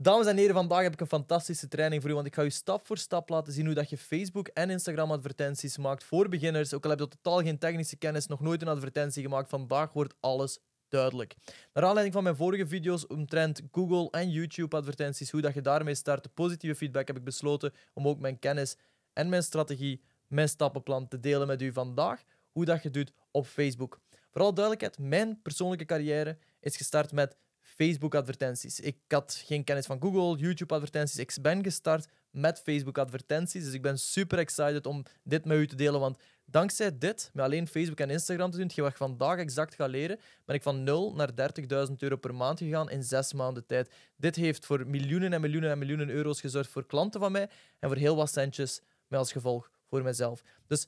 Dames en heren, vandaag heb ik een fantastische training voor u, want ik ga u stap voor stap laten zien hoe dat je Facebook en Instagram advertenties maakt voor beginners. Ook al heb je totaal geen technische kennis, nog nooit een advertentie gemaakt, vandaag wordt alles duidelijk. Naar aanleiding van mijn vorige video's omtrent Google en YouTube advertenties, hoe dat je daarmee start, positieve feedback, heb ik besloten om ook mijn kennis en mijn strategie, mijn stappenplan te delen met u vandaag, hoe dat je doet op Facebook. Vooral duidelijkheid, mijn persoonlijke carrière is gestart met Facebook-advertenties. Ik had geen kennis van Google, YouTube-advertenties. Ik ben gestart met Facebook-advertenties. Dus ik ben super excited om dit met u te delen. Want dankzij dit, met alleen Facebook en Instagram te doen, wat ik vandaag exact ga leren, ben ik van 0 naar 30.000 euro per maand gegaan in zes maanden tijd. Dit heeft voor miljoenen en miljoenen en miljoenen euro's gezorgd voor klanten van mij en voor heel wat centjes, met als gevolg voor mezelf. Dus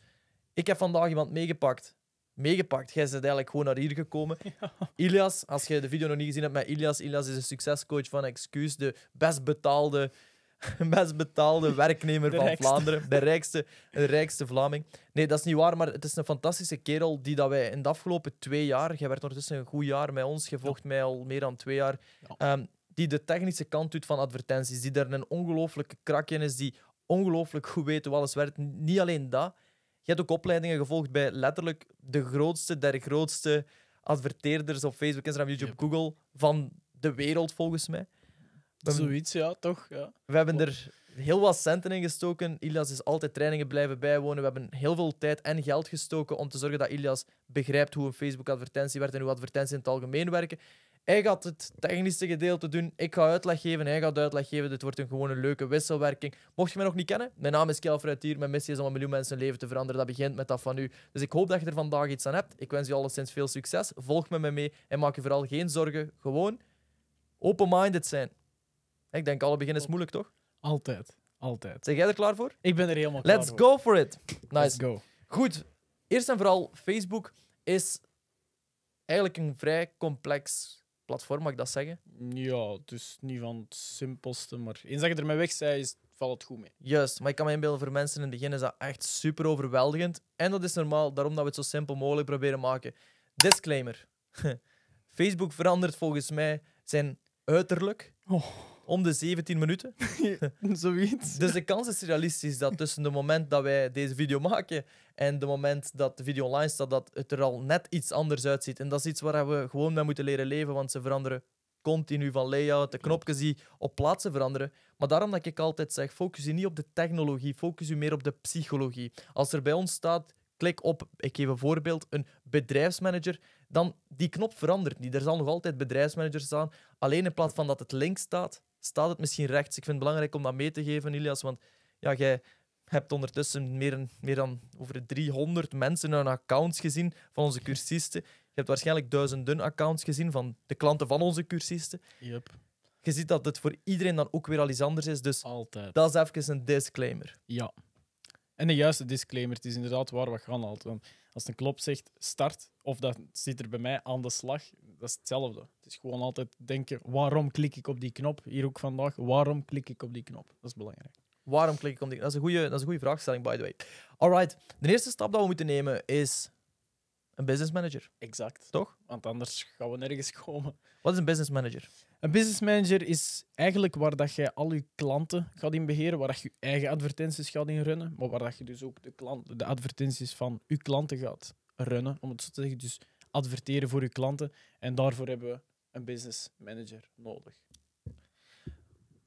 ik heb vandaag iemand meegepakt meegepakt. Jij bent eigenlijk gewoon naar hier gekomen. Ilias, als je de video nog niet gezien hebt met Ilias, Ilias is een succescoach van Excuus, de best betaalde, best betaalde werknemer van Vlaanderen. De rijkste, de rijkste Vlaming. Nee, dat is niet waar, maar het is een fantastische kerel die dat wij in de afgelopen twee jaar, jij werd ondertussen een goed jaar bij ons, gevolgd mij al meer dan twee jaar, ehm, die de technische kant doet van advertenties, die er een ongelooflijke krak in is, die ongelooflijk goed weet hoe alles werkt. Niet alleen dat, je hebt ook opleidingen gevolgd bij letterlijk de grootste der grootste adverteerders op Facebook, Instagram, YouTube, Google van de wereld, volgens mij. We Zoiets, ja, toch? Ja. We hebben er heel wat centen in gestoken. Ilias is altijd trainingen blijven bijwonen. We hebben heel veel tijd en geld gestoken om te zorgen dat Ilias begrijpt hoe een Facebook-advertentie werkt en hoe advertenties in het algemeen werken. Hij gaat het technische gedeelte doen. Ik ga uitleg geven. Hij gaat uitleg geven. Dit wordt een gewone leuke wisselwerking. Mocht je me nog niet kennen, mijn naam is Kjell Fruitier. Mijn missie is om een miljoen mensen leven te veranderen. Dat begint met dat van u. Dus ik hoop dat je er vandaag iets aan hebt. Ik wens je alleszins veel succes. Volg me mee en maak je vooral geen zorgen. Gewoon open-minded zijn. Ik denk, alle beginnen is moeilijk, toch? Altijd. Altijd. Zijn jij er klaar voor? Ik ben er helemaal klaar Let's voor. Let's go for it. Nice. go. Goed. Eerst en vooral, Facebook is eigenlijk een vrij complex platform, mag ik dat zeggen? Ja, dus niet van het simpelste, maar eens dat je ermee weg zei, is, valt het goed mee. Juist, maar ik kan me inbeelden, voor mensen in het begin is dat echt super overweldigend. En dat is normaal, daarom dat we het zo simpel mogelijk proberen te maken. Disclaimer. Facebook verandert volgens mij zijn uiterlijk. Oh om de 17 minuten. Zoiets. Dus de kans is realistisch dat tussen het moment dat wij deze video maken en het moment dat de video online staat, dat het er al net iets anders uitziet. En dat is iets waar we gewoon mee moeten leren leven, want ze veranderen continu van layout, de knopjes die op plaatsen veranderen. Maar daarom dat ik altijd zeg, focus je niet op de technologie, focus je meer op de psychologie. Als er bij ons staat, klik op, ik geef een voorbeeld, een bedrijfsmanager, dan die knop verandert niet. Er zal nog altijd bedrijfsmanager staan. Alleen in plaats van dat het links staat, staat het misschien rechts. Ik vind het belangrijk om dat mee te geven, Ilias, want ja, jij hebt ondertussen meer, meer dan over 300 mensen hun accounts gezien van onze cursisten. Je hebt waarschijnlijk duizenden accounts gezien van de klanten van onze cursisten. Yep. Je ziet dat het voor iedereen dan ook weer al iets anders is, dus Altijd. dat is even een disclaimer. Ja. En een juiste disclaimer. Het is inderdaad waar wat gaan altijd. Als een klop zegt start, of dat zit er bij mij aan de slag, dat is hetzelfde gewoon altijd denken, waarom klik ik op die knop? Hier ook vandaag, waarom klik ik op die knop? Dat is belangrijk. Waarom klik ik op die knop? Dat is een goede, dat is een goede vraagstelling, by the way. Alright, de eerste stap dat we moeten nemen is een business manager. Exact. Toch? Want anders gaan we nergens komen. Wat is een business manager? Een business manager is eigenlijk waar dat jij al je klanten gaat in beheren, waar dat je eigen advertenties gaat in runnen, maar waar dat je dus ook de, klant, de advertenties van je klanten gaat runnen, om het zo te zeggen. Dus adverteren voor je klanten. En daarvoor hebben we een business manager nodig.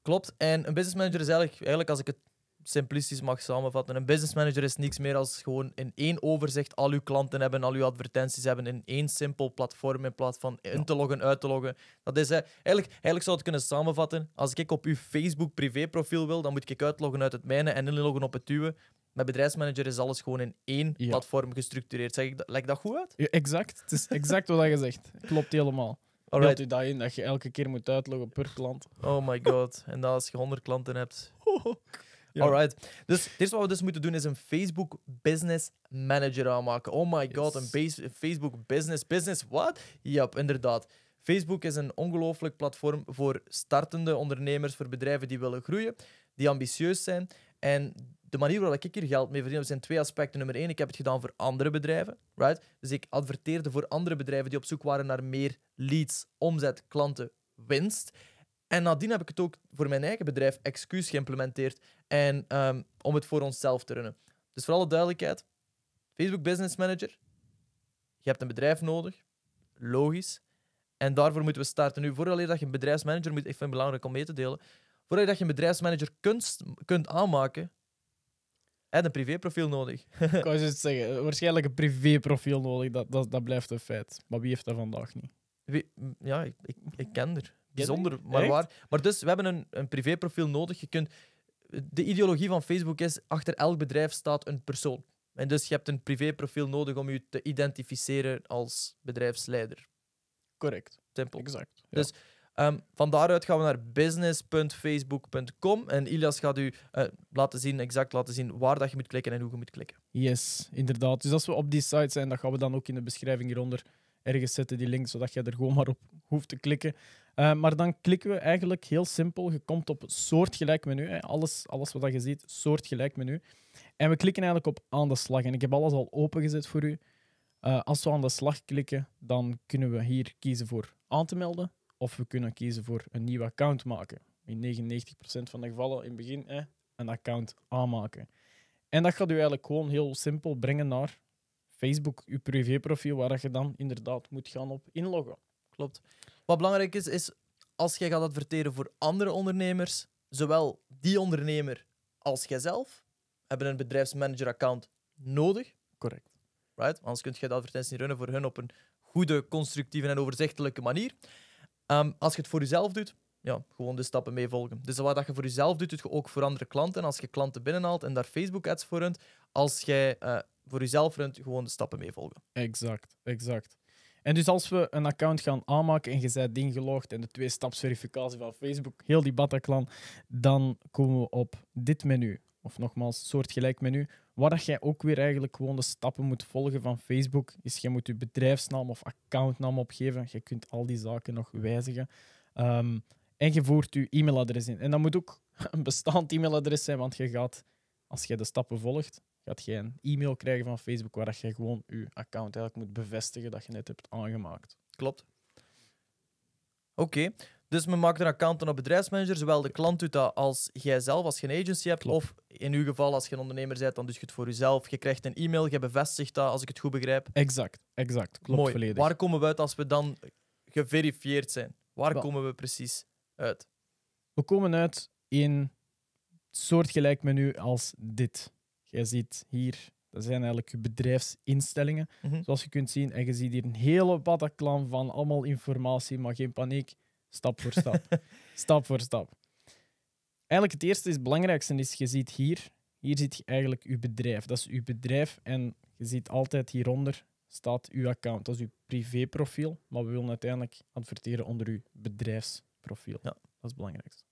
Klopt. En een business manager is eigenlijk, eigenlijk als ik het simplistisch mag samenvatten. Een business manager is niks meer als gewoon in één overzicht al uw klanten hebben, al uw advertenties hebben in één simpel platform in plaats van in te loggen, uit te loggen. Dat is eh, eigenlijk, eigenlijk zou het kunnen samenvatten. Als ik op uw Facebook privéprofiel wil, dan moet ik uitloggen uit het mijne en inloggen op het uwe. Met bedrijfsmanager is alles gewoon in één platform gestructureerd. Zeg ik, lijkt dat goed uit? exact. Het is exact wat je zegt. Klopt helemaal. Hield u dat dat je elke keer moet uitloggen per klant? Oh my god. en dat als je 100 klanten hebt. Ja. Alright. Dus dit wat we dus moeten doen is een Facebook Business Manager aanmaken. Oh my god, een Facebook Business Business, wat? Ja, yep, inderdaad. Facebook is een ongelooflijk platform voor startende ondernemers, voor bedrijven die willen groeien, die ambitieus zijn. En de manier waarop ik hier geld mee verdien, zijn twee aspecten. Nummer één, ik heb het gedaan voor andere bedrijven. Right? Dus ik adverteerde voor andere bedrijven die op zoek waren naar meer leads, omzet, klanten, winst. En nadien heb ik het ook voor mijn eigen bedrijf excuus geïmplementeerd en ehm, om het voor onszelf te runnen. Dus voor alle duidelijkheid, Facebook Business Manager, je hebt een bedrijf nodig, logisch. En daarvoor moeten we starten. Nu, voordat dat je een bedrijfsmanager moet, ik vind het belangrijk om mee te delen, voordat je een bedrijfsmanager kunt, kunt aanmaken, en een privéprofiel nodig. Ik wou zeggen, waarschijnlijk een privéprofiel nodig, dat, dat, dat blijft een feit. Maar wie heeft dat vandaag niet? ja, ik, ik, ken er. Bijzonder, maar waar. Maar dus, we hebben een, een privéprofiel nodig. Je kunt, de ideologie van Facebook is, achter elk bedrijf staat een persoon. En dus je hebt een privéprofiel nodig om je te identificeren als bedrijfsleider. Correct. Simpel. Exact. Dus Um, van daaruit gaan we naar business.facebook.com en Ilias gaat u eh, laten zien, exact laten zien waar dat je moet klikken en hoe je moet klikken. Yes, inderdaad. Dus als we op die site zijn, dan gaan we dan ook in de beschrijving hieronder ergens zetten, die link, zodat je er gewoon maar op hoeft te klikken. Ehm, maar dan klikken we eigenlijk heel simpel. Je komt op soortgelijk menu. Hè. Alles, alles wat je ziet, soortgelijk menu. En we klikken eigenlijk op aan de slag. En ik heb alles al opengezet voor u. Eh, als we aan de slag klikken, dan kunnen we hier kiezen voor aan te melden. Of we kunnen kiezen voor een nieuw account maken. In 99% van de gevallen in het begin een account aanmaken. En dat gaat u eigenlijk gewoon heel simpel brengen naar Facebook, uw privéprofiel, waar je dan inderdaad moet gaan op inloggen. Klopt. Wat belangrijk is, is als jij gaat adverteren voor andere ondernemers, zowel die ondernemer als jijzelf hebben een bedrijfsmanager-account nodig. Correct. Right? Anders kun je de advertentie runnen voor hun op een goede, constructieve en overzichtelijke manier. Ehm, als je het voor jezelf doet, ja, gewoon de stappen meevolgen. Dus wat dat je voor jezelf doet, doet je ook voor andere klanten. Als je klanten binnenhaalt en daar Facebook-ads voor runt, als jij eh, voor jezelf runt, gewoon de stappen mee volgen. Exact, exact. En dus als we een account gaan aanmaken en je bent ingelogd en de twee-stapsverificatie van Facebook, heel die Bataclan, dan komen we op dit menu. Of nogmaals, soortgelijk menu. Wat je ook weer eigenlijk gewoon de stappen moet volgen van Facebook, is je moet je bedrijfsnaam of accountnaam opgeven. Je kunt al die zaken nog wijzigen. Ehm, en je voert je e-mailadres in. En dat moet ook een bestaand e-mailadres zijn, want je gaat, als je de stappen volgt, gaat je een e-mail krijgen van Facebook waar dat je gewoon je account eigenlijk moet bevestigen dat je net hebt aangemaakt. Klopt. Oké, dus we maken een account en op bedrijfsmanager. Zowel de klant doet dat als jij zelf, als je agency hebt. Of in uw geval, als je een ondernemer bent, dan doe je het voor jezelf. Je krijgt een e-mail, je bevestigt dat, als ik het goed begrijp. Exact, exact. Klopt Mooi. volledig. Waar komen we uit als we dan geverifieerd zijn? Waar komen we precies uit? We komen uit in soortgelijk menu als dit. Jij ziet hier, dat zijn eigenlijk je bedrijfsinstellingen. Mhm. Zoals je kunt zien, en je ziet hier een hele bataclan van allemaal informatie, maar geen paniek. Stap voor stap. stap voor stap. Eigenlijk het eerste is het belangrijkste is, je ziet hier, hier ziet je eigenlijk je bedrijf. Dat is je bedrijf en je ziet altijd hieronder staat uw account. Dat is uw privéprofiel, maar we willen uiteindelijk adverteren onder uw bedrijfsprofiel. Ja. Dat is het belangrijkste.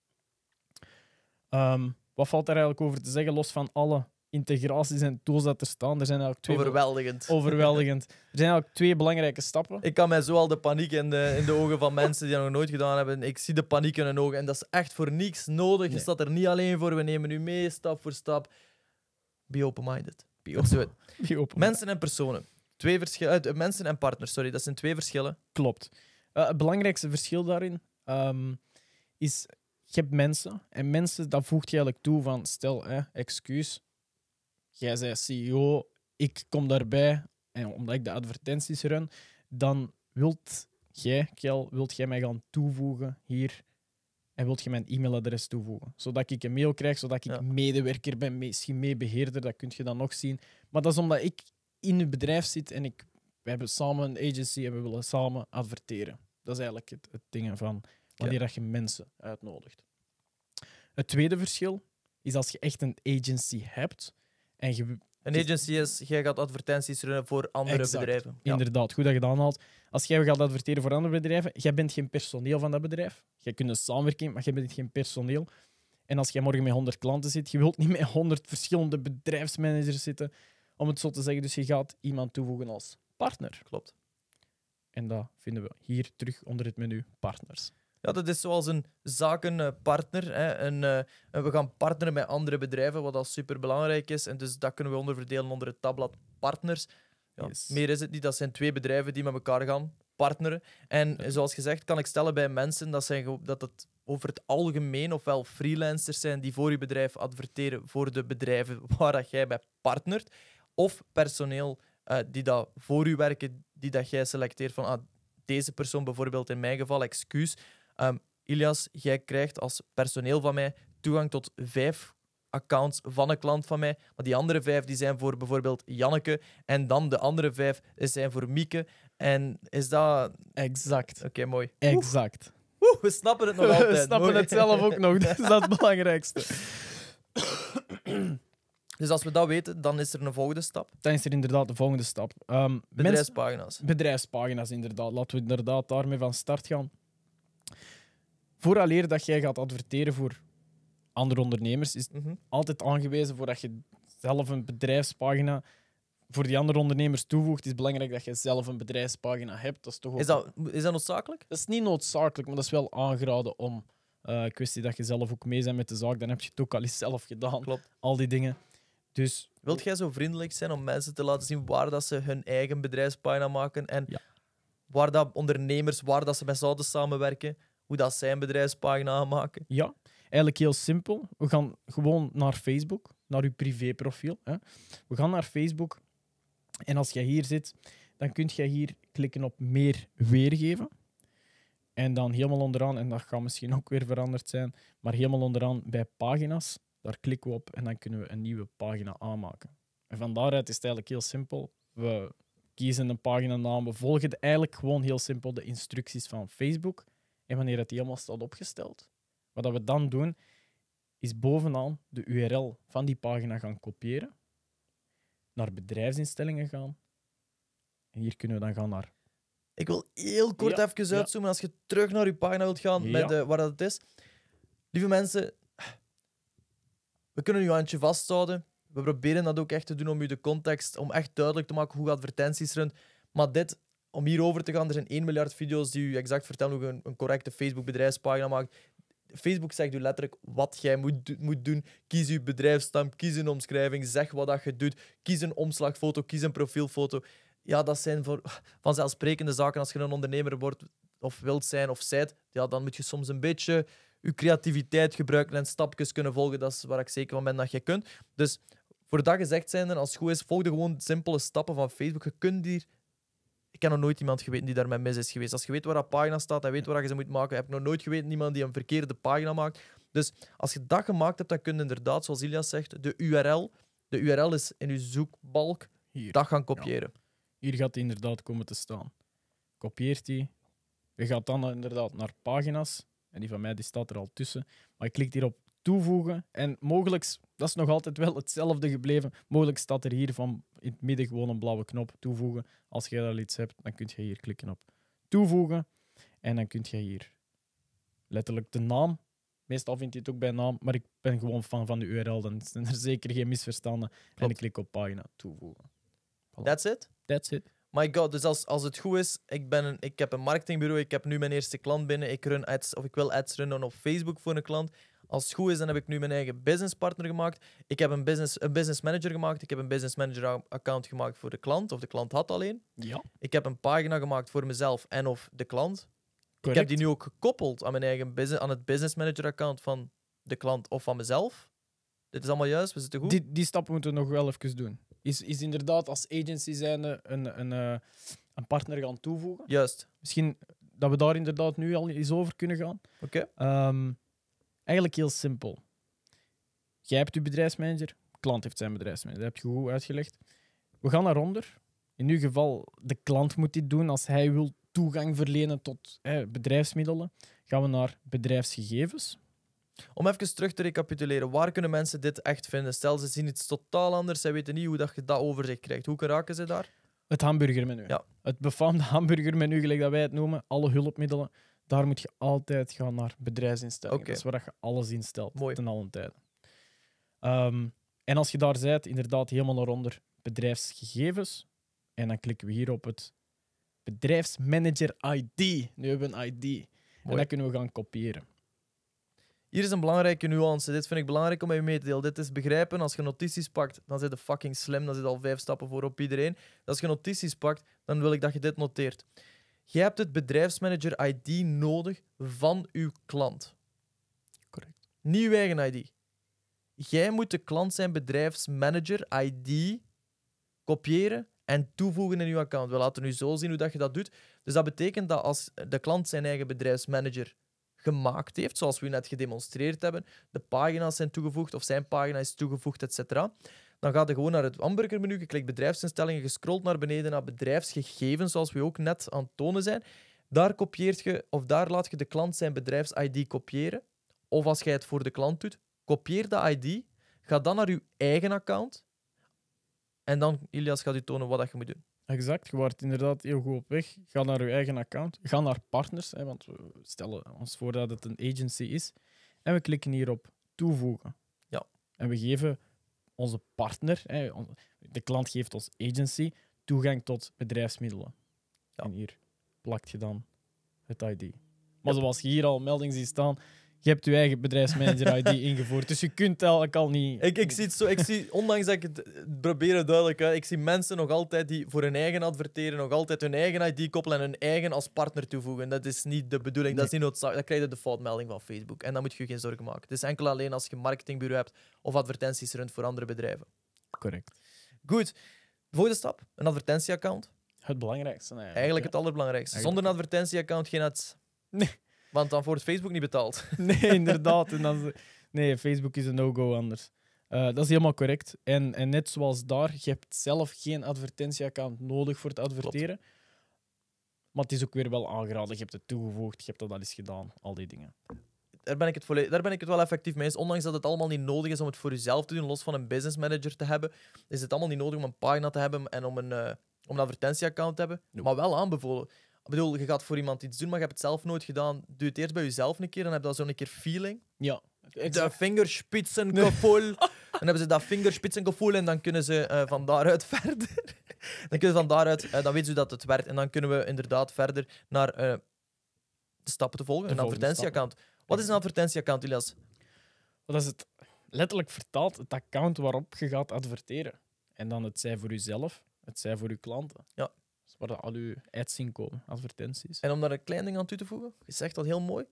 Ehm, wat valt daar eigenlijk over te zeggen, los van alle integraties en tools dat er staan. Er zijn eigenlijk twee overweldigend. overweldigend. Er zijn ook twee belangrijke stappen. Ik kan mij zo al de paniek in de, in de ogen van mensen die dat nog nooit gedaan hebben. Ik zie de paniek in hun ogen. En dat is echt voor niks nodig. Je staat er niet alleen voor. We nemen u mee, stap voor stap. Be open-minded. Be open. Be mensen en personen. Twee verschillen. Eh, mensen en partners, sorry. Dat zijn twee verschillen. Klopt. Eh, het belangrijkste verschil daarin ehm, is... Je hebt mensen. En mensen, dat voegt je eigenlijk toe van... Stel, hè, excuus jij zei CEO, ik kom daarbij, en omdat ik de advertenties run, dan wilt jij, wilt jij mij gaan toevoegen hier en wilt je mijn e-mailadres toevoegen. Zodat ik een mail krijg, zodat ik medewerker ben, misschien meebeheerder, dat kun je dan nog zien. Maar dat is omdat ik in het bedrijf zit en ik, we hebben samen een agency en we willen samen adverteren. Dat is eigenlijk het, het ding van wanneer dat je mensen uitnodigt. Het tweede verschil is als je echt een agency hebt, en je, een agency is, jij gaat advertenties runnen voor andere bedrijven. Ja. Inderdaad, goed dat je dat had. Als jij gaat adverteren voor andere bedrijven, jij bent geen personeel van dat bedrijf. Jij kunt een samenwerking, maar jij bent geen personeel. En als jij morgen met 100 klanten zit, je wilt niet met 100 verschillende bedrijfsmanagers zitten, om het zo te zeggen. Dus je gaat iemand toevoegen als partner. Klopt. En dat vinden we hier terug onder het menu partners ja, dat is zoals een zakenpartner. Hè. een eh, we gaan partneren met andere bedrijven, wat al super belangrijk is. En dus dat kunnen we onderverdelen onder het tabblad partners. Ja, Meer is het niet. Dat zijn twee bedrijven die met elkaar gaan partneren. En zoals gezegd, kan ik stellen bij mensen dat, zijn, dat het over het algemeen ofwel freelancers zijn die voor je bedrijf adverteren voor de bedrijven waar dat jij bij partnert. Of personeel eh, die dat voor u werken, die dat jij selecteert van ah, deze persoon bijvoorbeeld in mijn geval, excuus. Um, Ilias, jij krijgt als personeel van mij toegang tot vijf accounts van een klant van mij. Maar die andere vijf die zijn voor bijvoorbeeld Janneke. En dan de andere vijf zijn voor Mieke. En is dat... Exact. Oké, mooi. Exact. we snappen het nog altijd. We snappen het zelf ook nog. Dus dat is het belangrijkste. Dus als we dat weten, dan is er een volgende stap. Dan is er inderdaad de volgende stap. Ehm, bedrijfspagina's. bedrijfspagina's, inderdaad. Laten we inderdaad daarmee van start gaan vooraleer dat jij gaat adverteren voor andere ondernemers, is mhm. altijd aangewezen voordat je zelf een bedrijfspagina voor die andere ondernemers toevoegt, is belangrijk dat je zelf een bedrijfspagina hebt. Dat is, toch is, dat, is dat noodzakelijk? Dat is niet noodzakelijk, maar dat is wel aangeraden om. Uh, eh, kwestie dat je zelf ook mee bent met de zaak, dan heb je het ook al eens zelf gedaan. Klopt. Al die dingen. Dus... Wilt jij zo vriendelijk zijn om mensen te laten zien waar dat ze hun eigen bedrijfspagina maken en waar dat ondernemers, waar dat ze met zouden samenwerken? hoe dat zijn bedrijfspagina maken? Ja, eigenlijk heel simpel. We gaan gewoon naar Facebook, naar uw privéprofiel. Hè. We gaan naar Facebook en als je hier zit, dan kun je hier klikken op meer weergeven. En dan helemaal onderaan, en dat gaat misschien ook weer veranderd zijn, maar helemaal onderaan bij pagina's, daar klikken we op en dan kunnen we een nieuwe pagina aanmaken. En van daaruit is het eigenlijk heel simpel. We kiezen een pagina naam, we volgen eigenlijk gewoon heel simpel de instructies van Facebook. En wanneer het helemaal staat opgesteld, wat we dan doen, is bovenaan de URL van die pagina gaan kopiëren, naar bedrijfsinstellingen gaan. En hier kunnen we dan gaan naar. Ik wil heel kort even uitzoomen als je terug naar je pagina wilt gaan met de, waar dat het is. Lieve mensen, we kunnen uw handje vasthouden. We proberen dat ook echt te doen om u de context, om echt duidelijk te maken hoe advertenties runt. Maar dit om hierover te gaan, er zijn 1 miljard video's die u exact vertellen hoe je een, correcte Facebook bedrijfspagina maakt. Facebook zegt u letterlijk wat jij moet, moet doen. Kies uw bedrijfstam, kies een omschrijving, zeg wat dat je doet. Kies een omslagfoto, kies een profielfoto. Ja, dat zijn voor, vanzelfsprekende zaken. Als je een ondernemer wordt of wilt zijn of zijt, ja, dan moet je soms een beetje je creativiteit gebruiken en stapjes kunnen volgen. Dat is waar ik zeker van ben dat je kunt. Dus voor dat gezegd zijnde, als het goed is, volg de gewoon simpele stappen van Facebook. Je kunt hier ik heb nog nooit iemand geweten die daarmee mis is geweest. Als je weet waar dat pagina staat en weet waar je ze moet maken, heb ik nog nooit geweten iemand die een verkeerde pagina maakt. Dus als je dat gemaakt hebt, dan kun je inderdaad, zoals Ilias zegt, de URL, de URL is in je zoekbalk, Hier. dat gaan kopiëren. Hier gaat die inderdaad komen te staan. Kopieert die. Je gaat dan inderdaad naar pagina's. En die van mij die staat er al tussen. Maar je klikt hier op toevoegen. En mogelijk, dat is nog altijd wel hetzelfde gebleven. Mogelijk staat er hier van in het midden gewoon een blauwe knop toevoegen. Als je daar iets hebt, dan kun je hier klikken op toevoegen. En dan kun je hier letterlijk de naam. Meestal vind je het ook bij naam, maar ik ben gewoon fan van de URL. Dan zijn er zeker geen misverstanden. En ik klik op pagina toevoegen. That's it? That's it. My god, dus als, als het goed is, ik, ben een, ik heb een marketingbureau, ik heb nu mijn eerste klant binnen, ik, run ads, of ik wil ads runnen op Facebook voor een klant. Als het goed is, dan heb ik nu mijn eigen business partner gemaakt. Ik heb een business, een business manager gemaakt. Ik heb een business manager account gemaakt voor de klant, of de klant had alleen. Ja. Ik heb een pagina gemaakt voor mezelf en of de klant. Ik heb die nu ook gekoppeld aan, mijn eigen business, aan het business manager account van de klant of van mezelf. Dit is allemaal juist, we zitten goed. Die, die stap moeten we nog wel even doen. Is, is inderdaad als agency zijnde een, een, eh, een partner gaan toevoegen. Juist. Misschien dat we daar inderdaad nu al eens over kunnen gaan. Oké. Ehm, Eigenlijk heel simpel. Jij hebt je bedrijfsmanager, klant heeft zijn bedrijfsmanager. Dat heb je goed uitgelegd. We gaan daaronder. In ieder geval, de klant moet dit doen als hij wil toegang verlenen tot hè, bedrijfsmiddelen. Gaan we naar bedrijfsgegevens. Om even terug te recapituleren, waar kunnen mensen dit echt vinden? Stel, ze zien iets totaal anders, zij weten niet hoe dat je dat overzicht krijgt. Hoe raken ze daar? Het hamburgermenu. Ja. Het befaamde hamburgermenu, gelijk dat wij het noemen. Alle hulpmiddelen. Daar moet je altijd gaan naar bedrijfsinstellingen. Dat is waar je alles instelt ten allen tijde. Ehm, en als je daar bent, inderdaad helemaal naar onder bedrijfsgegevens. En dan klikken we hier op het bedrijfsmanager ID. Nu hebben we een ID. En dat kunnen we gaan kopiëren. Hier is een belangrijke nuance. Dit vind ik belangrijk om even mee te delen. Dit is begrijpen. Als je notities pakt, dan zit de fucking slim. Dan zit al vijf stappen voor op iedereen. Als je notities pakt, dan wil ik dat je dit noteert. Je hebt het bedrijfsmanager ID nodig van uw klant. Correct. Nieuw eigen ID. Jij moet de klant zijn bedrijfsmanager ID kopiëren en toevoegen in uw account. We laten nu zo zien hoe dat je dat doet. Dus dat betekent dat als de klant zijn eigen bedrijfsmanager gemaakt heeft, zoals we net gedemonstreerd hebben, de pagina's zijn toegevoegd of zijn pagina is toegevoegd, etc dan ga je gewoon naar het hamburgermenu, je klikt bedrijfsinstellingen, je scrolt naar beneden naar bedrijfsgegevens, zoals we ook net aan het tonen zijn. Daar kopieert je, of daar laat je de klant zijn bedrijfs-ID kopiëren. Of als jij het voor de klant doet, kopieer de ID, ga dan naar je eigen account. En dan, Ilias, gaat u tonen wat dat je moet doen. Exact, je wordt inderdaad heel goed op weg. Ga naar je eigen account. Ga naar partners, hè, want we stellen ons voor dat het een agency is. En we klikken hier op toevoegen. Ja. En we geven onze partner, de klant geeft ons agency, toegang tot bedrijfsmiddelen. Ja. En hier plakt je dan het ID. Maar zoals je hier al melding ziet staan, je hebt je eigen bedrijfsmanager-ID ingevoerd, dus je kunt eigenlijk al niet... Ik, ik zie het zo, ik zie, ondanks dat ik het probeer duidelijk ik zie mensen nog altijd die voor hun eigen adverteren, nog altijd hun eigen ID koppelen en hun eigen als partner toevoegen. Dat is niet de bedoeling, dat is niet noodzakelijk. Dan krijg je de foutmelding van Facebook en dan moet je je geen zorgen maken. Het is enkel alleen als je een marketingbureau hebt of advertenties runt voor andere bedrijven. Correct. Goed. De volgende stap, een advertentieaccount. Het belangrijkste. Eigenlijk, het allerbelangrijkste. Zonder een advertentieaccount geen ads. Nee. Want dan wordt Facebook niet betaald. Nee, inderdaad. En dan, nee, Facebook is een no-go anders. Eh, dat is helemaal correct. En, en net zoals daar, je hebt zelf geen advertentieaccount nodig voor het adverteren. Maar het is ook weer wel aangeraden. Je hebt het toegevoegd, je hebt dat al eens gedaan, al die dingen. Daar ben, ik het volledig, daar ben ik het wel effectief mee eens. Ondanks dat het allemaal niet nodig is om het voor jezelf te doen, los van een business manager te hebben, is het allemaal niet nodig om een pagina te hebben en om een, eh, om een advertentieaccount te hebben. Maar wel aanbevolen. Ik bedoel, je gaat voor iemand iets doen, maar je hebt het zelf nooit gedaan. Doe het eerst bij jezelf een keer, dan heb je zo een keer feeling. Ja. De vingerspitsengevoel. Dan hebben ze dat vingerspitsengevoel en dan kunnen ze eh, van daaruit verder. dan kunnen ze van daaruit, eh, dan weten ze dat het werkt. En dan kunnen we inderdaad verder naar eh, de stappen te volgen. een advertentieaccount. Wat is een advertentieaccount, Ilias? Dat is het letterlijk vertaald, het account waarop je gaat adverteren. En dan het zij voor jezelf, het zij voor je klanten. Ja, waar dat al uw ads in komen, advertenties. En om daar een klein ding aan toe te voegen, je zegt dat heel mooi.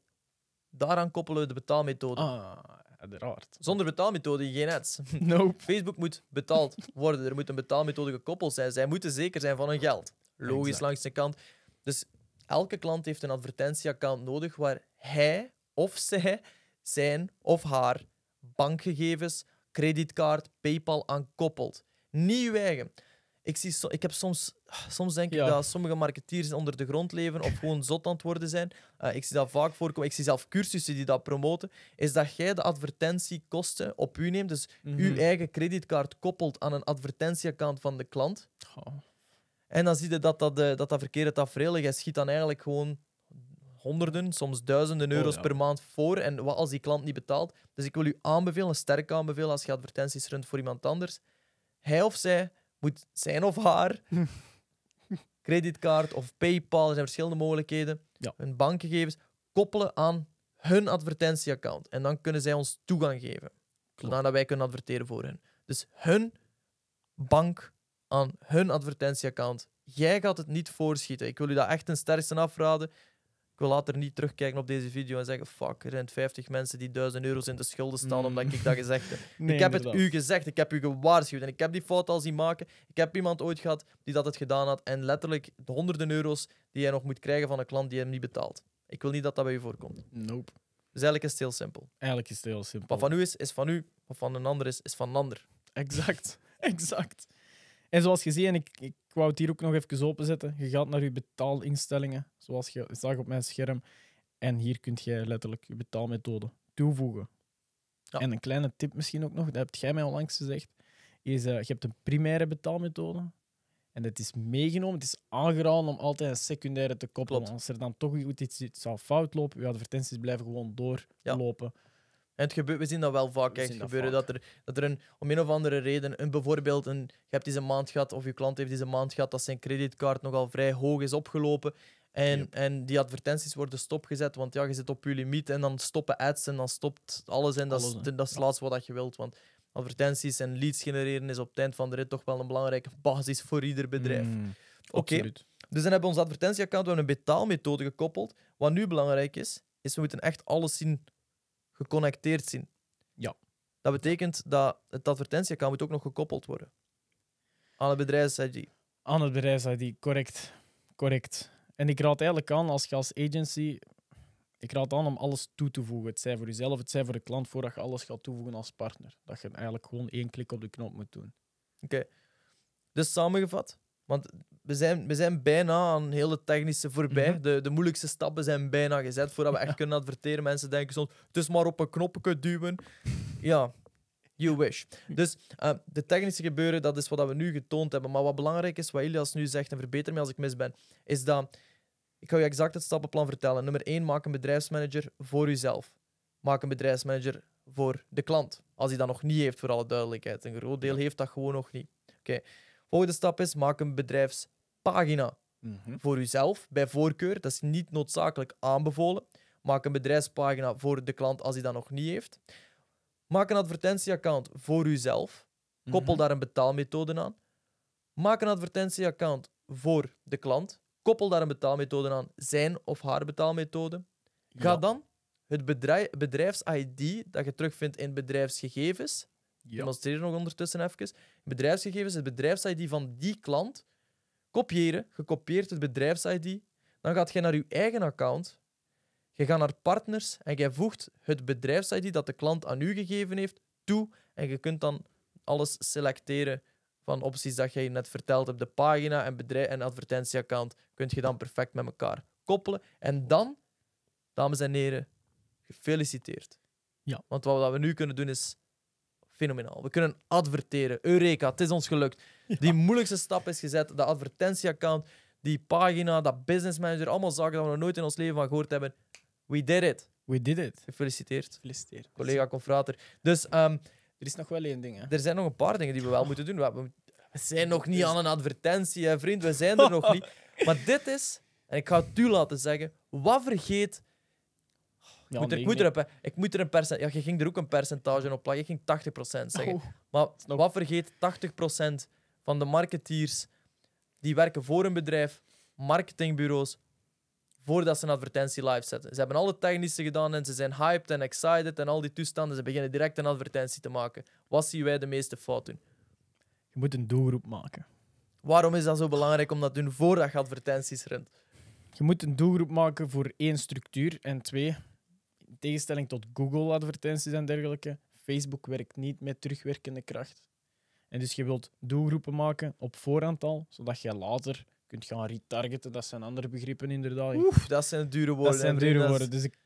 Daaraan koppelen we de betaalmethode. Ah, uiteraard. Zonder betaalmethode geen ads. Nope. Facebook moet betaald worden. Er moet een betaalmethode gekoppeld zijn. Zij moeten zeker zijn van hun geld. Logisch exact. langs de kant. Dus elke klant heeft een advertentieaccount nodig waar hij of zij zijn of haar bankgegevens, creditcard, PayPal aan koppelt. Niet uw eigen ik, zie ik heb soms, soms denk ik dat sommige marketeers onder de grond leven of gewoon zot aan het worden zijn. Eh, ik zie dat vaak voorkomen. Ik zie zelf cursussen die dat promoten. Is dat jij de advertentiekosten op u neemt. Dus mhm. uw eigen creditcard koppelt aan een advertentieaccount van de klant. Oh. En dan zie je dat dat, eh, dat dat, dat verkeerde tafereel is. schiet dan eigenlijk gewoon honderden, soms duizenden oh, euro's per maand voor. En wat als die klant niet betaalt? Dus ik wil u aanbevelen, sterk aanbevelen, als je advertenties runt voor iemand anders. Hij of zij moet zijn of haar creditcard of PayPal, er zijn verschillende mogelijkheden, hun bankgegevens koppelen aan hun advertentieaccount. En dan kunnen zij ons toegang geven, zodat wij kunnen adverteren voor hen. Dus hun bank aan hun advertentieaccount. Jij gaat het niet voorschieten. Ik wil u dat echt ten sterkste afraden. Ik wil later niet terugkijken op deze video en zeggen: Fuck, er zijn 50 mensen die 1000 euro's in de schulden staan omdat ik mm. dat gezegd heb. ik heb het u gezegd, ik heb u gewaarschuwd en ik heb die fout al zien maken. Ik heb iemand ooit gehad die dat het gedaan had en letterlijk de honderden euro's die jij nog moet krijgen van een klant die hem niet betaalt. Ik wil niet dat dat bij u voorkomt. Nope. Dus eigenlijk is het heel simpel. Eigenlijk is het heel simpel. Wat van u is, is van u. Wat van een ander is, is van een ander. Exact. Exact. En zoals je ziet, en ik, ik wou het hier ook nog even openzetten, je gaat naar je betaalinstellingen, zoals je zag op mijn scherm. En hier kunt je letterlijk je betaalmethode toevoegen. Ja. En een kleine tip misschien ook nog, dat hebt jij mij onlangs gezegd, is eh, je hebt een primaire betaalmethode. En dat is meegenomen, het is aangeraden om altijd een secundaire te koppelen. Als er dan toch iets, zou fout lopen, je advertenties blijven gewoon doorlopen. Ja. Het gebeurt, we zien dat wel vaak echt gebeuren. Dat, er, dat er een, om een of andere reden, een, bijvoorbeeld, een, je hebt deze maand gehad, of je klant heeft deze maand gehad, dat zijn creditcard nogal vrij hoog is opgelopen. En, en die advertenties worden stopgezet, want ja, je zit op je limiet en dan stoppen ads en dan stopt alles. En dat, is, dat is het laatste wat je wilt. Want advertenties en leads genereren is op het eind van de rit toch wel een belangrijke basis voor ieder bedrijf. Mm, Oké. Dus dan hebben we ons advertentieaccount met een betaalmethode gekoppeld. Wat nu belangrijk is, is we moeten echt alles zien geconnecteerd zien. Ja. Dat betekent dat het advertentieaccount moet ook nog gekoppeld worden. Aan het bedrijfs-ID. Aan het bedrijfs-ID, correct. Correct. En ik raad eigenlijk aan, als je als agency... Ik raad aan om alles toe te voegen. Het zij voor jezelf, het zij voor de klant, voordat je alles gaat toevoegen als partner. Dat je eigenlijk gewoon één klik op de knop moet doen. Oké. Dus samengevat, want we zijn, we zijn bijna aan hele technische voorbij. Mhm. de, de moeilijkste stappen zijn bijna gezet voordat we echt kunnen adverteren. Mensen denken soms, het is maar op een knopje duwen. ja, you wish. Dus eh, de technische gebeuren, dat is wat we nu getoond hebben. Maar wat belangrijk is, wat Ilias nu zegt, en verbeter me als ik mis ben, is dat... Ik ga je exact het stappenplan vertellen. Nummer één: maak een bedrijfsmanager voor uzelf. Maak een bedrijfsmanager voor de klant. Als hij dat nog niet heeft, voor alle duidelijkheid. Een groot deel heeft dat gewoon nog niet. Oké. Volgende stap is, maak een bedrijfs Pagina mhm. voor uzelf, bij voorkeur. Dat is niet noodzakelijk aanbevolen. Maak een bedrijfspagina voor de klant als hij dat nog niet heeft. Maak een advertentieaccount voor uzelf. Koppel mhm. daar een betaalmethode aan. Maak een advertentieaccount voor de klant. Koppel daar een betaalmethode aan, zijn of haar betaalmethode. Ga dan het bedrijf, bedrijfs-ID dat je terugvindt in bedrijfsgegevens. Ja. Demonstreer nog ondertussen even. Bedrijfsgegevens, het bedrijfs-ID van die klant kopiëren, gekopieerd het bedrijfs-ID. Dan gaat je naar je eigen account, je gaat naar partners en jij voegt het bedrijfs-ID dat de klant aan u gegeven heeft toe. En je kunt dan alles selecteren van opties dat jij net verteld hebt. De pagina en, bedrijf en advertentieaccount kun je dan perfect met elkaar koppelen. En dan, dames en heren, gefeliciteerd. Ja. Want wat we nu kunnen doen is fenomenaal. We kunnen adverteren. Eureka, het is ons gelukt. Die moeilijkste stap is gezet. De advertentieaccount, die pagina, dat business manager, allemaal zaken die we nog nooit in ons leven van gehoord hebben. We did it. We did it. Gefeliciteerd. Gefeliciteerd. Collega Confrater. Dus... Ehm, er is nog wel één ding. Hè? Er zijn nog een paar dingen die we wel moeten doen. We, zijn nog niet aan een advertentie, vriend. We zijn er nog niet. Maar dit is, en ik ga het u laten zeggen, wat vergeet ik, moet er een, ik moet er een percentage... Ja, je ging er ook een percentage op plakken. Ik ging 80% zeggen. Oh, maar wat vergeet 80% van de marketeers die werken voor een bedrijf, marketingbureaus, voordat ze een advertentie live zetten. Ze hebben alle technische gedaan en ze zijn hyped en excited en al die toestanden. Ze beginnen direct een advertentie te maken. Wat zien wij de meeste fout doen? Je moet een doelgroep maken. Waarom is dat zo belangrijk om dat doen voordat je advertenties rent? Je moet een doelgroep maken voor één structuur en twee, tegenstelling tot Google advertenties en dergelijke, Facebook werkt niet met terugwerkende kracht. En dus je wilt doelgroepen maken op voorhand al, zodat je later kunt gaan retargeten. Dat zijn andere begrippen inderdaad. Oef, dat zijn dure woorden. Dat zijn dure woorden. Dus ik,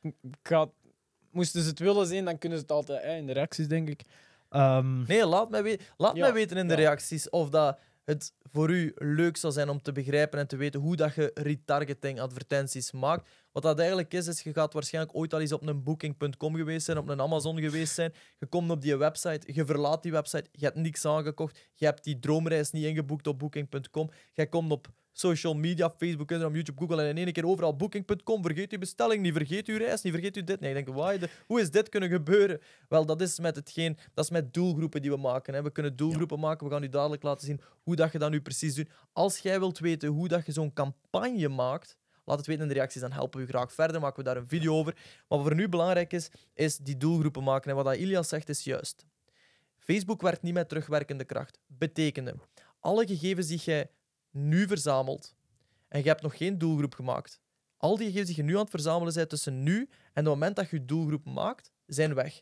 moesten ze het willen zien, dan kunnen ze het altijd hè, in de reacties, denk ik. Ehm, nee, laat, mij, laat weten in de reacties of dat het voor u leuk zou zijn om te begrijpen en te weten hoe dat je retargeting advertenties maakt. Wat dat eigenlijk is, is je gaat waarschijnlijk ooit al eens op een booking.com geweest zijn, op een Amazon geweest zijn. Je komt op die website, je verlaat die website, je hebt niks aangekocht, je hebt die droomreis niet ingeboekt op booking.com. Jij komt op social media, Facebook, Instagram, YouTube, Google en in één keer overal booking.com. Vergeet uw bestelling niet, vergeet uw reis niet, vergeet u dit. Nee, ik denk, why hoe is dit kunnen gebeuren? Wel, dat is met hetgeen, dat is met doelgroepen die we maken. Hè. We kunnen doelgroepen maken, we gaan u dadelijk laten zien hoe dat je dat nu precies doet. Als jij wilt weten hoe dat je zo'n campagne maakt, Laat het weten in de reacties, dan helpen we u graag verder. Maken we daar een video over. Maar wat voor nu belangrijk is, is die doelgroepen maken. En wat Ilias zegt is juist. Facebook werkt niet met terugwerkende kracht. Betekende, alle gegevens die jij nu verzamelt en je hebt nog geen doelgroep gemaakt, al die gegevens die je nu aan het verzamelen bent tussen nu en het moment dat je je doelgroep maakt, zijn weg.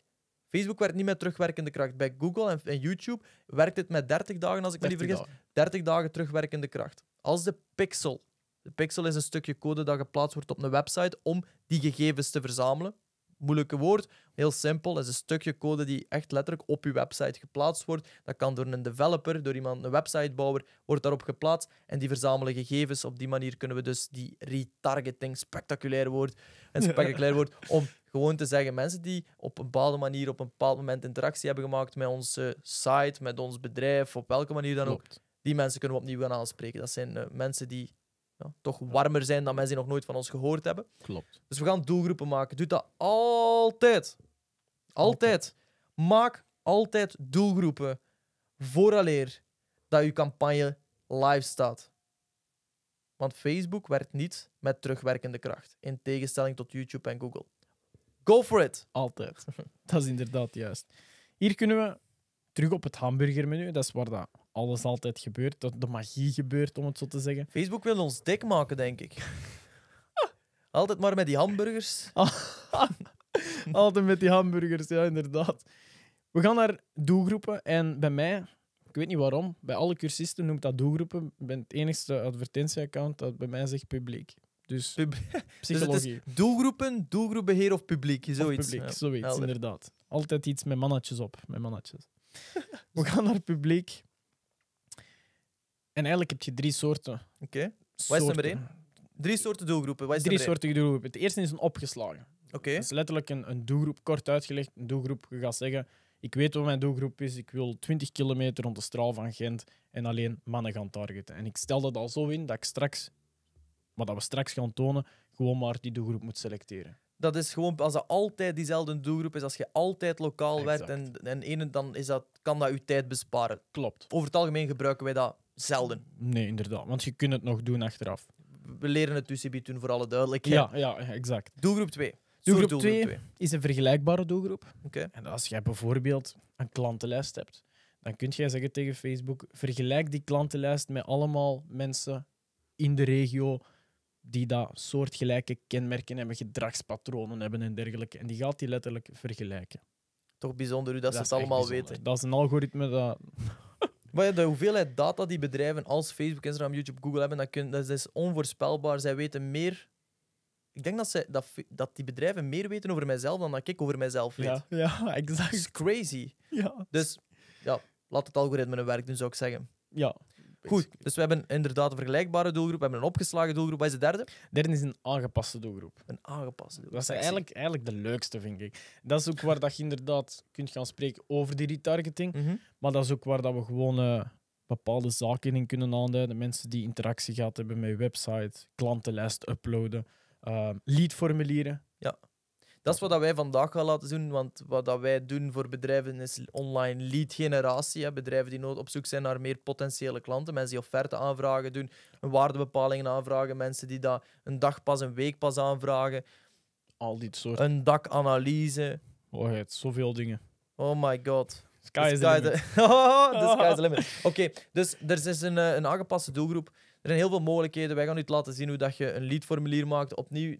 Facebook werkt niet met terugwerkende kracht. Bij Google en, en YouTube werkt het met 30 dagen, als ik me niet vergis. 30 dagen terugwerkende kracht. Als de pixel de pixel is een stukje code dat geplaatst wordt op een website om die gegevens te verzamelen. Moeilijke woord, heel simpel. Het is een stukje code die echt letterlijk op uw website geplaatst wordt. Dat kan door een developer, door iemand, een websitebouwer, wordt daarop geplaatst en die verzamelen gegevens. Op die manier kunnen we dus die retargeting, spectaculair woord, een spectaculair woord, om gewoon te zeggen, mensen die op een bepaalde manier, op een bepaald moment interactie hebben gemaakt met onze site, met ons bedrijf, op welke manier dan ook, die mensen kunnen we opnieuw gaan aanspreken. Dat zijn eh, mensen die toch warmer zijn dan mensen die nog nooit van ons gehoord hebben. Klopt. Dus we gaan doelgroepen maken. Doe dat altijd. Altijd. Maak altijd doelgroepen vooraleer dat je campagne live staat. Want Facebook werkt niet met terugwerkende kracht, in tegenstelling tot YouTube en Google. Go for it! Altijd. Dat is inderdaad juist. Hier kunnen we terug op het hamburgermenu, dat is waar dat alles altijd gebeurt. Dat de magie gebeurt, om het zo te zeggen. Facebook wil ons dik maken, denk ik. altijd maar met die hamburgers. altijd met die hamburgers, ja, inderdaad. We gaan naar doelgroepen. En bij mij, ik weet niet waarom, bij alle cursisten noemt dat doelgroepen. Ik ben het enige advertentieaccount dat bij mij zegt publiek. Dus Pub dus psychologie. Dus doelgroepen, doelgroepbeheer of publiek, zoiets. publiek, zoiets, inderdaad. Altijd iets met mannetjes op, met mannetjes. We gaan naar publiek. En eigenlijk heb je drie soorten. Oké. Wat is nummer één? Drie soorten doelgroepen. Wat is drie soorten doelgroepen. Het eerste is een opgeslagen. Oké. Dat is letterlijk een, een doelgroep, kort uitgelegd. Een doelgroep, je gaat zeggen, ik weet wat mijn doelgroep is. Ik wil 20 kilometer rond de straal van Gent en alleen mannen gaan targeten. En ik stel dat al zo in dat ik straks, wat dat we straks gaan tonen, gewoon maar die doelgroep moet selecteren. Dat is gewoon als dat altijd diezelfde doelgroep is, als je altijd lokaal werkt en, en ene, dan is dat, kan dat je tijd besparen. Klopt. Over het algemeen gebruiken wij dat zelden. Nee, inderdaad. Want je kunt het nog doen achteraf. We leren het dus doen voor alle duidelijkheid. Ja, ja exact. Doelgroep 2. Doelgroep, 2, is een vergelijkbare doelgroep. Okay. En als jij bijvoorbeeld een klantenlijst hebt, dan kun jij zeggen tegen Facebook: vergelijk die klantenlijst met allemaal mensen in de regio die dat soortgelijke kenmerken hebben, gedragspatronen hebben en dergelijke. En die gaat die letterlijk vergelijken. Toch bijzonder hoe dat, ze het allemaal bijzonder. weten. Dat is een algoritme dat maar de hoeveelheid data die bedrijven als Facebook, Instagram, YouTube, Google hebben, dat, dat is dus onvoorspelbaar. Zij weten meer ik denk dat, ze, dat, dat die bedrijven meer weten over mijzelf dan dat ik over mijzelf weet. Ja, ja exact. Dat is crazy. Ja. Dus ja, laat het algoritme hun werk doen, zou ik zeggen. Ja. Goed, dus we hebben inderdaad een vergelijkbare doelgroep, we hebben een opgeslagen doelgroep. Wat is de derde? Derde is een aangepaste doelgroep. Een aangepaste doelgroep. Dat is eigenlijk, eigenlijk de leukste, vind ik. Dat is ook waar dat je inderdaad kunt gaan spreken over die retargeting, mhm. maar dat is ook waar dat we gewoon eh, bepaalde zaken in kunnen aanduiden. Mensen die interactie gehad hebben met je website, klantenlijst uploaden, lead eh, leadformulieren. Ja. Dat is wat wij vandaag gaan laten doen, want wat wij doen voor bedrijven is online lead generatie. Bedrijven die op zoek zijn naar meer potentiële klanten, mensen die offerte aanvragen doen, waardebepalingen aanvragen, mensen die dat een dagpas, een weekpas aanvragen. Al die soort. Een dakanalyse. Oh, het zoveel dingen. Oh my god. Sky is the limit. sky limit. Oh, Oké, dus er is een, eh, een aangepaste doelgroep. Er zijn heel veel mogelijkheden. Wij gaan nu laten zien hoe dat je een leadformulier maakt. Opnieuw,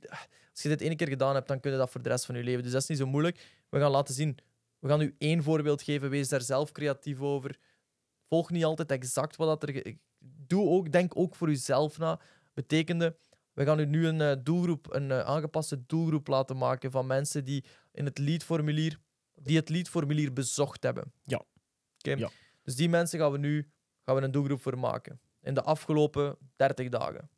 als je dit één keer gedaan hebt, dan kun je dat voor de rest van je leven. Dus dat is niet zo moeilijk. We gaan laten zien. We gaan u één voorbeeld geven. Wees daar zelf creatief over. Volg niet altijd exact wat dat er. Doe ook, denk ook voor uzelf na. Betekende, we gaan u nu een eh, doelgroep, een eh, aangepaste doelgroep laten maken van mensen die in het leadformulier, die het leadformulier bezocht hebben. Ja. Oké. ja. Dus die mensen gaan we nu gaan we een doelgroep voor maken. In de afgelopen 30 dagen.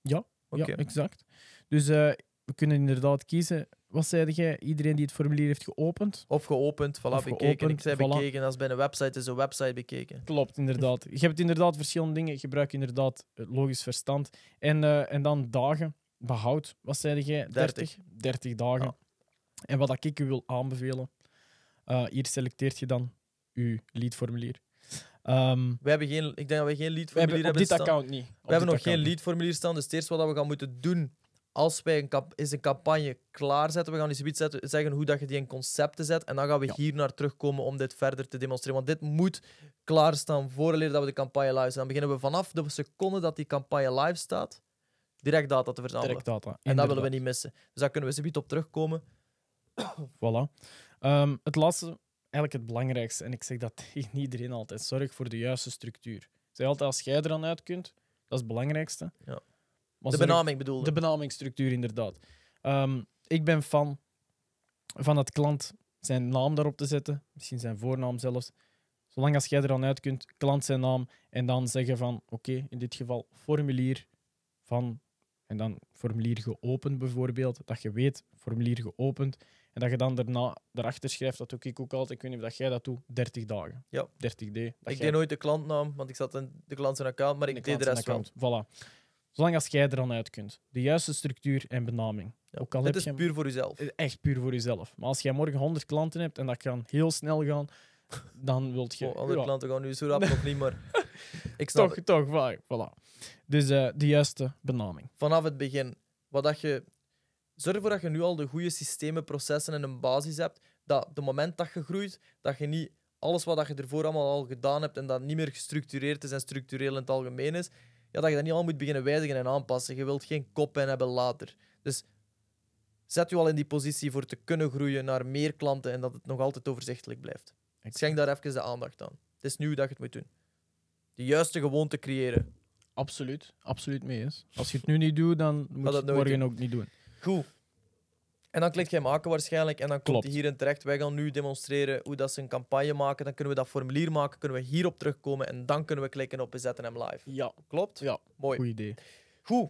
Ja, okay. ja exact. Dus eh, we kunnen inderdaad kiezen. Wat zei jij? Iedereen die het formulier heeft geopend? Of geopend, voilà, bekeken. ik zei voilà. bekeken, als bij een website is een website bekeken. Klopt, inderdaad. Je hebt inderdaad verschillende dingen. Gebruik inderdaad eh, logisch verstand. En, eh, en dan dagen, behoud. Wat zei jij? 30. 30 dagen. En wat ik u wil aanbevelen, eh, hier selecteert je dan uw leadformulier. Um, ehm, we hebben geen, ik denk dat we geen leadformulier hebben, hebben dit account niet. we hebben nog geen leadformulier staan, dus het eerste wat we gaan moeten doen als wij een, is een campagne klaarzetten, we gaan die zoiets zeggen hoe dat je die in concepten zet. En dan gaan we hier naar terugkomen om dit verder te demonstreren. Want dit moet klaarstaan voor dat we de campagne live zijn. Dan beginnen we vanaf de seconde dat die campagne live staat, direct data te verzamelen. Direct data, en dat willen we niet missen. Dus daar kunnen we zoiets op terugkomen. voilà. Ehm, het laatste, eigenlijk het belangrijkste, en ik zeg dat tegen iedereen altijd, zorg voor de juiste structuur. Zij altijd, als jij er aan uit kunt, dat is het belangrijkste. Ja de benaming bedoel De benamingsstructuur, inderdaad. Ehm, ik ben fan van dat klant zijn naam daarop te zetten, misschien zijn voornaam zelfs. Zolang als jij er aan uit kunt, klant zijn naam en dan zeggen van oké, in dit geval formulier van en dan formulier geopend bijvoorbeeld, dat je weet formulier geopend en dat je dan daarna erachter schrijft, dat doe ik ook altijd, ik weet niet of dat jij dat doet, 30 dagen. Ja. 30 d. Ik deed nooit de klantnaam, want ik zat in de klant zijn account, maar ik deed de rest account. wel. Voilà. Zolang als jij er dan uit kunt. De juiste structuur en benaming. Ook al het heb is puur voor jezelf. Eh, echt puur voor jezelf. Maar als jij morgen 100 klanten hebt en dat kan heel snel gaan, dan wilt je... Oh, andere klanten gaan nu zo rap nog niet, meer. Ik snap toch, toch, vaak. Voilà. Dus eh, de juiste benaming. Vanaf het begin. Wat dat je... Zorg ervoor dat je nu al de goede systemen, processen en een basis hebt. Dat de moment dat je groeit, dat je niet alles wat je ervoor allemaal al gedaan hebt en dat niet meer gestructureerd is en structureel in het algemeen is, ja, dat je dat niet al moet beginnen wijzigen en aanpassen. Je wilt geen koppen hebben later. Dus zet je al in die positie voor te kunnen groeien naar meer klanten en dat het nog altijd overzichtelijk blijft. Ik Schenk daar even de aandacht aan. Het is nu dat je het moet doen. De juiste gewoonte creëren. Absoluut, absoluut mee eens. Als je het nu niet doet, dan moet je het morgen ook niet doen. Goed. En dan klik jij maken waarschijnlijk. En dan komt hij hierin terecht. Wij gaan nu demonstreren hoe dat ze een campagne maken. Dan kunnen we dat formulier maken. Kunnen we hierop terugkomen. En dan kunnen we klikken op zetten hem live. Ja. Klopt? Ja. Mooi. Goed idee. Goed.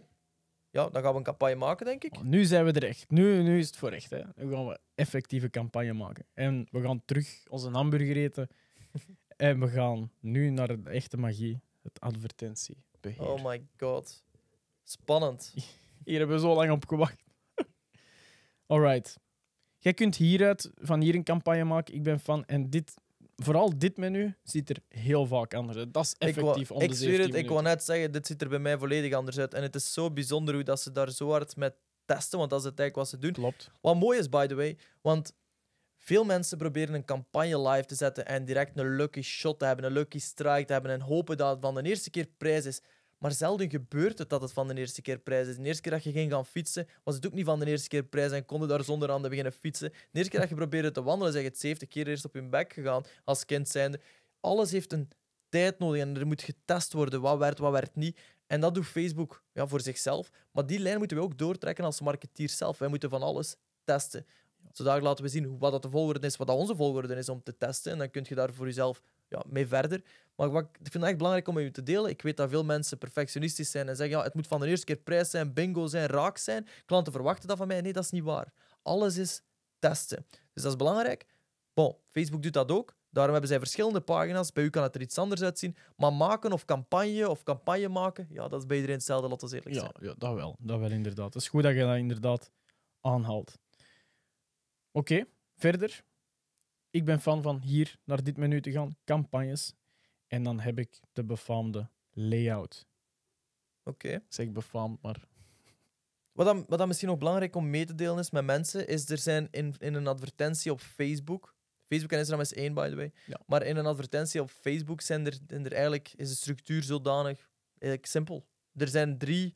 Ja, dan gaan we een campagne maken, denk ik. Oh, nu zijn we er echt. Nu, nu is het voor echt. Hè. Nu gaan we effectieve campagne maken. En we gaan terug onze hamburger eten. en we gaan nu naar de echte magie. Het advertentiebeheer. Oh my god. Spannend. Hier hebben we zo lang op gewacht. Alright. Jij kunt hieruit, van hier een campagne maken. Ik ben fan. En dit, vooral dit menu ziet er heel vaak anders uit. Dat is effectief ik Ik zweer het, ik wou net zeggen, dit ziet er bij mij volledig anders uit. En het is zo bijzonder hoe dat ze daar zo hard met testen, want dat is het eigenlijk wat ze doen. Klopt. Wat mooi is, by the way, want veel mensen proberen een campagne live te zetten en direct een lucky shot te hebben, een lucky strike te hebben en hopen dat het van de eerste keer prijs is. Maar zelden gebeurt het dat het van de eerste keer prijs is. De eerste keer dat je ging gaan fietsen, was het ook niet van de eerste keer prijs en konden daar zonder handen beginnen fietsen. De eerste keer dat je probeerde te wandelen, zeg je het 70 keer eerst op je bek gegaan als kind zijnde. Alles heeft een tijd nodig en er moet getest worden wat werd, wat werd niet. En dat doet Facebook ja, voor zichzelf. Maar die lijn moeten we ook doortrekken als marketeer zelf. Wij moeten van alles testen. Zodat laten we zien wat dat de volgorde is, wat dat onze volgorde is om te testen. En dan kun je daar voor jezelf ja, mee verder. Maar wat, ik vind het echt belangrijk om met u te delen. Ik weet dat veel mensen perfectionistisch zijn en zeggen: ja, het moet van de eerste keer prijs zijn, bingo zijn, raak zijn. Klanten verwachten dat van mij. Nee, dat is niet waar. Alles is testen. Dus dat is belangrijk. Bon, Facebook doet dat ook. Daarom hebben zij verschillende pagina's. Bij u kan het er iets anders uitzien. Maar maken of campagne of campagne maken, ja, dat is bij iedereen hetzelfde, laten we eerlijk zijn. Ja, ja, dat wel. Dat wel inderdaad. Het is goed dat je dat inderdaad aanhaalt. Oké, verder ik ben fan van hier naar dit menu te gaan, campagnes. En dan heb ik de befaamde layout. Oké. Okay. Zeg befaamd, maar. Wat dan, wat dan misschien nog belangrijk om mee te delen is met mensen, is er zijn in, in een advertentie op Facebook. Facebook en Instagram is één, by the way. Ja. Maar in een advertentie op Facebook zijn er, er eigenlijk, is de structuur zodanig eigenlijk simpel. Er zijn drie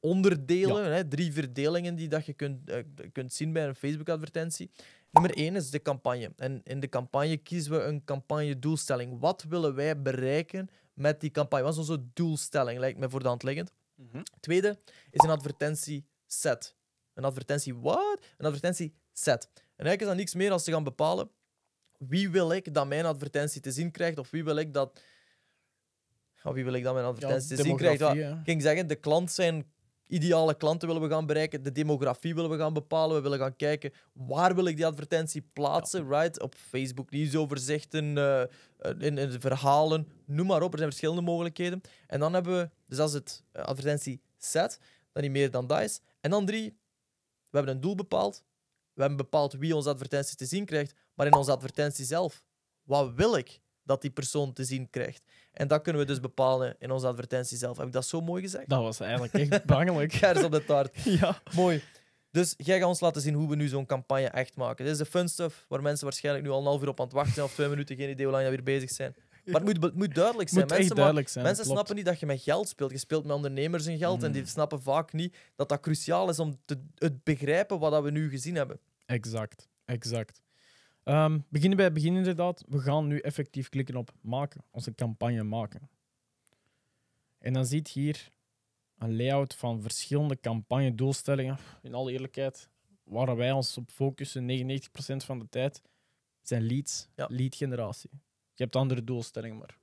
onderdelen, hè, drie verdelingen die dat je kunt, eh, kunt zien bij een Facebook-advertentie. Nummer één is de campagne. En in de campagne kiezen we een campagne doelstelling Wat willen wij bereiken met die campagne? Wat is onze doelstelling? Lijkt mij voor de hand liggend. Mhm. Tweede is een advertentieset. Een advertentie wat? Een advertentieset. En eigenlijk is dat niks meer als te gaan bepalen wie wil ik dat mijn advertentie te zien krijgt of wie wil ik dat... Of wie wil ik dat mijn advertentie te zien krijgt? ik ging zeggen, de klant zijn ideale klanten willen we gaan bereiken, de demografie willen we gaan bepalen, we willen gaan kijken waar wil ik die advertentie plaatsen, right? Op Facebook nieuwsoverzichten, uh, in, in verhalen, noem maar op, er zijn verschillende mogelijkheden. En dan hebben we, dus dat is het eh, advertentie set, dan niet meer dan dat is. En dan drie, we hebben een doel bepaald, we hebben bepaald wie onze advertentie te zien krijgt, maar in onze advertentie zelf, wat wil ik? dat die persoon te zien krijgt. En dat kunnen we dus bepalen in onze advertentie zelf. Heb ik dat zo mooi gezegd? Dat was eigenlijk echt bangelijk. Gers op de taart. ja. Mooi. Dus jij gaat ons laten zien hoe we nu zo'n campagne echt maken. Dit is de fun stuff, waar mensen waarschijnlijk nu al een half uur op aan het wachten zijn of twee minuten, geen idee hoe lang ze weer bezig zijn. Maar het moet, het moet duidelijk zijn. Moet mensen, duidelijk zijn, mensen snappen niet dat je met geld speelt. Je speelt met ondernemers hun geld en die mm. snappen vaak niet dat dat cruciaal is om te, het begrijpen wat dat we nu gezien hebben. Exact, exact. Ehm, beginnen bij het begin inderdaad. We gaan nu effectief klikken op maken, onze campagne maken. En dan ziet hier een layout van verschillende campagne doelstellingen. In alle eerlijkheid, waar wij ons op focussen 99% van de tijd, zijn leads, lead-generatie. Je hebt andere doelstellingen, maar...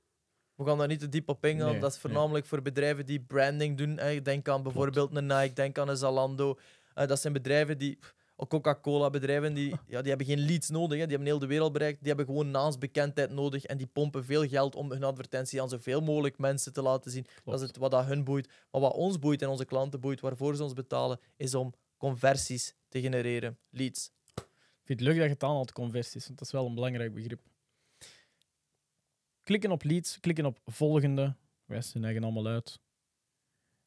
We gaan daar niet te diep op ingaan. dat is voornamelijk voor bedrijven die branding doen. Denk aan bijvoorbeeld Klopt. een Nike, denk aan een Zalando. Eh, dat zijn bedrijven die Coca-Cola-bedrijven, die, ja, die hebben geen leads nodig. Hè. Die hebben heel de wereld bereikt. Die hebben gewoon naamsbekendheid nodig. En die pompen veel geld om hun advertentie aan zoveel mogelijk mensen te laten zien. Dat is het, wat dat hun boeit. Maar wat ons boeit en onze klanten boeit, waarvoor ze ons betalen, is om conversies te genereren. Leads. Ik vind het leuk dat je het aanhaalt, conversies. Want dat is wel een belangrijk begrip. Klikken op leads, klikken op volgende. Wij zijn eigen allemaal uit.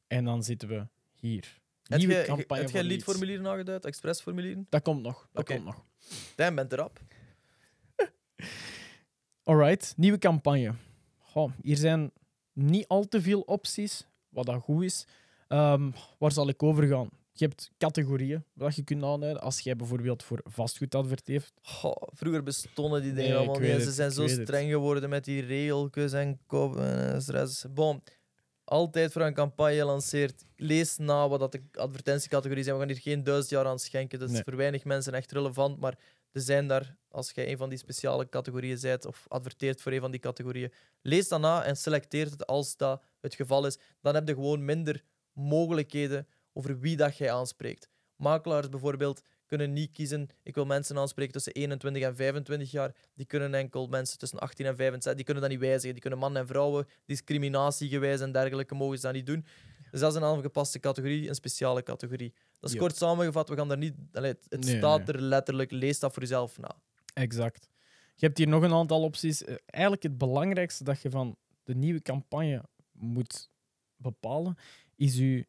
En dan zitten we hier. Nieuwe heb campagne. Heb jij leadformulieren nageduid, expressformulieren? Dat komt nog. Dat komt nog. Dan bent erop. Alright, nieuwe campagne. hier zijn niet al te veel opties, wat dat goed is. Ehm, waar zal ik over gaan? Je hebt categorieën wat je kunt aanduiden. Als jij bijvoorbeeld voor vastgoed adverteert. vroeger bestonden die dingen allemaal niet. Ze zijn zo streng geworden met die regeltjes en kopen en stress altijd voor een campagne lanceert, lees na wat dat de advertentiecategorieën zijn. We gaan hier geen duizend jaar aan schenken. Dat is voor weinig mensen echt relevant. Maar er zijn daar, als jij een van die speciale categorieën bent of adverteert voor een van die categorieën, lees dan na en selecteer het als dat het geval is. Dan heb je gewoon minder mogelijkheden over wie dat jij aanspreekt. Makelaars bijvoorbeeld kunnen niet kiezen. Ik wil mensen aanspreken tussen 21 en 25 jaar. Die kunnen enkel mensen tussen 18 en 25, die kunnen dat niet wijzigen. Die kunnen mannen en vrouwen, discriminatiegewijs en dergelijke, mogen ze dat niet doen. Dus dat is een aangepaste categorie, een speciale categorie. Dat is kort samengevat, we gaan daar niet... het staat er letterlijk, lees dat voor jezelf na. Exact. Je hebt hier nog een aantal opties. Eh, eigenlijk het belangrijkste dat je van de nieuwe campagne moet bepalen, is je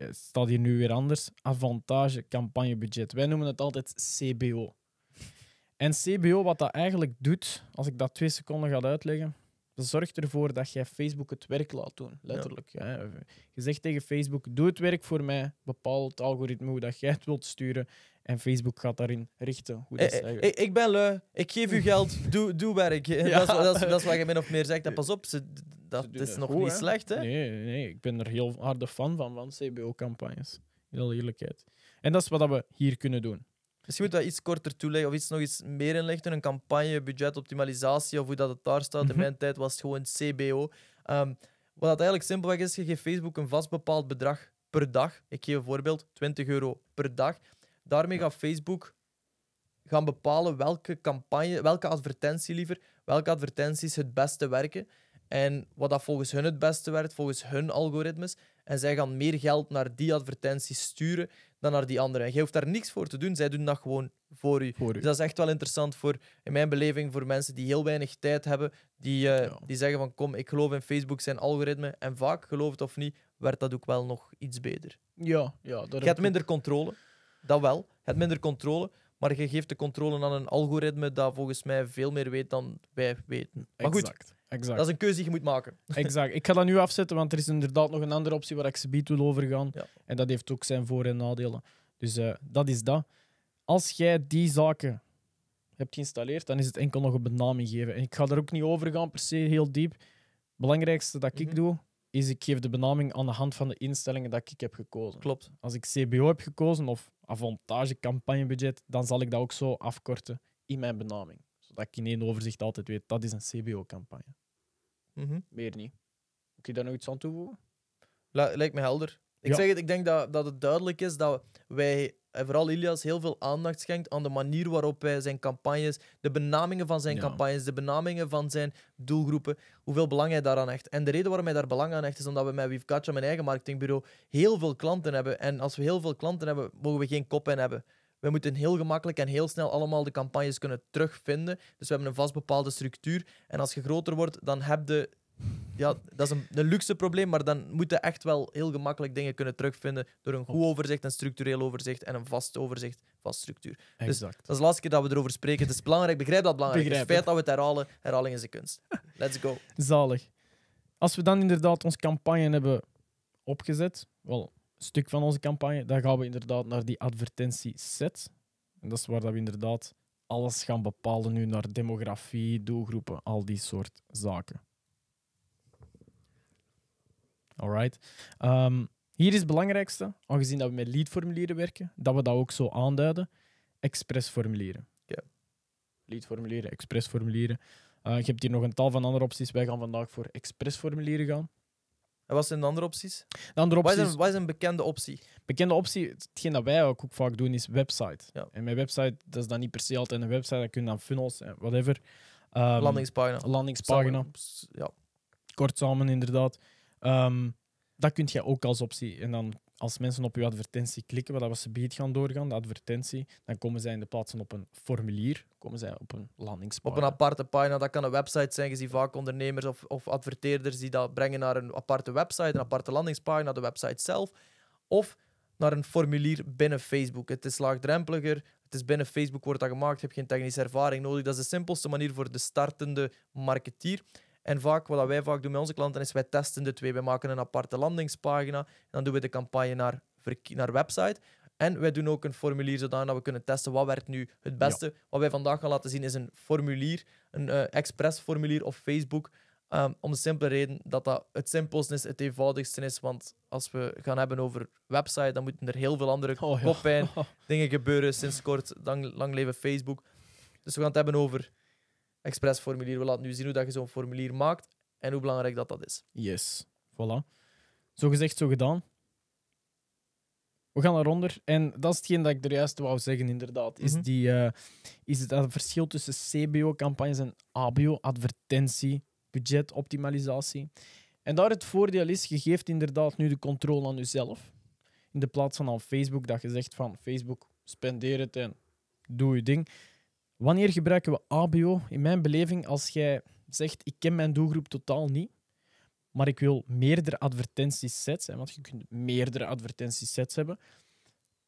eh, staat hier nu weer anders. Avantage campagnebudget. Wij noemen het altijd CBO. En CBO, wat dat eigenlijk doet, als ik dat twee seconden ga uitleggen, dat zorgt ervoor dat jij Facebook het werk laat doen. Letterlijk. Hè. Je zegt tegen Facebook: doe het werk voor mij, bepaal het algoritme hoe dat jij het wilt sturen. En Facebook gaat daarin richten. Hoe eh, eh, ik ben lui, ik geef u geld, doe, doe werk. Dat, is, dat, is, dat, is, wat je min of meer zegt. En pas op, ze, dat is nog niet slecht, hè? Nee, nee, ik ben er heel harde fan van, van CBO-campagnes. In Heel eerlijkheid. En dat is wat we hier kunnen doen. Misschien moet dat iets korter toeleggen of iets nog iets meer inlichten. Een campagne, budgetoptimalisatie of hoe dat het daar staat. In mhm. mijn tijd was het gewoon CBO. Ehm, wat dat eigenlijk simpelweg is, je geeft Facebook een vast bepaald bedrag per dag. Ik geef een voorbeeld, 20 euro per dag. Daarmee gaat Facebook gaan bepalen welke campagne, welke advertentie liever, welke advertenties het beste werken. En wat dat volgens hun het beste werkt, volgens hun algoritmes. En zij gaan meer geld naar die advertenties sturen dan naar die andere. En je hoeft daar niks voor te doen, zij doen dat gewoon voor u. Dus dat is echt wel interessant voor, in mijn beleving, voor mensen die heel weinig tijd hebben, die, eh, die zeggen van kom, ik geloof in Facebook zijn algoritme. En vaak, geloof het of niet, werd dat ook wel nog iets beter. Ja, ja. Dat je hebt minder controle, dat wel. Je hebt minder controle, maar je geeft de controle aan een algoritme dat volgens mij veel meer weet dan wij weten. Maar exact. goed, Exact. Dat is een keuze die je moet maken. Exact. Ik ga dat nu afzetten, want er is inderdaad nog een andere optie waar ik ze biedt wil overgaan. En dat heeft ook zijn voor- en nadelen. Dus eh, dat is dat. Als jij die zaken hebt geïnstalleerd, dan is het enkel nog een benaming geven. En ik ga daar ook niet over gaan, per se, heel diep. Het belangrijkste dat ik mhm. doe, is ik geef de benaming aan de hand van de instellingen dat ik heb gekozen. Klopt. Als ik CBO heb gekozen of avantage campagnebudget, dan zal ik dat ook zo afkorten in mijn benaming. Zodat ik in één overzicht altijd weet, dat is een CBO-campagne. Mhm. Meer niet. Moet je daar nog iets aan toevoegen? lijkt me helder. Ik zeg het, ik denk dat, dat het duidelijk is dat wij, vooral Ilias, heel veel aandacht schenkt aan de manier waarop hij zijn campagnes, de benamingen van zijn campagnes, de benamingen van zijn doelgroepen, hoeveel belang hij daaraan hecht. En de reden waarom hij daar belang aan hecht, is omdat we met We've mijn eigen marketingbureau, heel veel klanten hebben. En als we heel veel klanten hebben, mogen we geen kop in hebben. We moeten heel gemakkelijk en heel snel allemaal de campagnes kunnen terugvinden. Dus we hebben een vast bepaalde structuur. En als je groter wordt, dan heb je ja, dat is een, luxe probleem, maar dan moeten echt wel heel gemakkelijk dingen kunnen terugvinden door een goed overzicht, een structureel overzicht en een vast overzicht, vast structuur. Dus exact. dat is de laatste keer dat we erover spreken. Het is belangrijk, begrijp dat belangrijk. Begrijp het feit dat we het herhalen, herhaling is de kunst. Let's go. Zalig. Als we dan inderdaad onze campagne hebben opgezet, wel, stuk van onze campagne, dan gaan we inderdaad naar die set. En dat is waar dat we inderdaad alles gaan bepalen nu naar demografie, doelgroepen, al die soort zaken. Alright. Ehm, hier is het belangrijkste, aangezien dat we met leadformulieren werken, dat we dat ook zo aanduiden. Expressformulieren. Ja. Yeah. Leadformulieren, expressformulieren. Uh, je hebt hier nog een tal van andere opties. Wij gaan vandaag voor expressformulieren gaan wat zijn de andere opties? De andere opties... Wat, is een, bekende optie? Bekende optie, hetgeen dat wij ook, vaak doen, is website. En mijn website, dat is dan niet per se altijd een website. Dat kunnen dan funnels, whatever. Um, landingspagina. Landingspagina. ja. Kort samen, inderdaad. Ehm, dat kun je ook als optie. En dan als mensen op uw advertentie klikken, wat ze biedt gaan doorgaan, de advertentie, dan komen zij in de plaats van op een formulier, komen zij op een landingspagina, Op een aparte pagina, dat kan een website zijn. Je ziet vaak ondernemers of, of adverteerders die dat brengen naar een aparte website, een aparte landingspagina, de website zelf. Of naar een formulier binnen Facebook. Het is laagdrempeliger, het is binnen Facebook wordt dat gemaakt, je hebt geen technische ervaring nodig. Dat is de simpelste manier voor de startende marketeer. En vaak, wat wij vaak doen met onze klanten, is wij testen de twee. Wij maken een aparte landingspagina. dan doen we de campagne naar, naar website. En wij doen ook een formulier zodat we kunnen testen wat werkt nu het beste. Ja. Wat wij vandaag gaan laten zien is een formulier, een uh, eh, express formulier op Facebook. Ehm, om de simpele reden dat dat het simpelste is, het eenvoudigste is. Want als we gaan hebben over website, dan moeten er heel veel andere oh, ja. dingen gebeuren sinds kort. lang lang leven Facebook. Dus we gaan het hebben over expressformulier. We laten nu zien hoe dat je zo'n formulier maakt en hoe belangrijk dat, dat is. Yes, voilà. Zo gezegd, zo gedaan. We gaan eronder. En dat is hetgeen dat ik er juist wou zeggen, inderdaad. Is, mhm. die, eh, is het, dat verschil tussen CBO-campagnes en ABO, advertentie, budgetoptimalisatie. En daar het voordeel is, je geeft inderdaad nu de controle aan jezelf. In de plaats van aan Facebook, dat je zegt van Facebook, spendeer het en doe je ding. Wanneer gebruiken we ABO? In mijn beleving, als jij zegt: Ik ken mijn doelgroep totaal niet, maar ik wil meerdere sets hè, want je kunt meerdere advertentiesets hebben.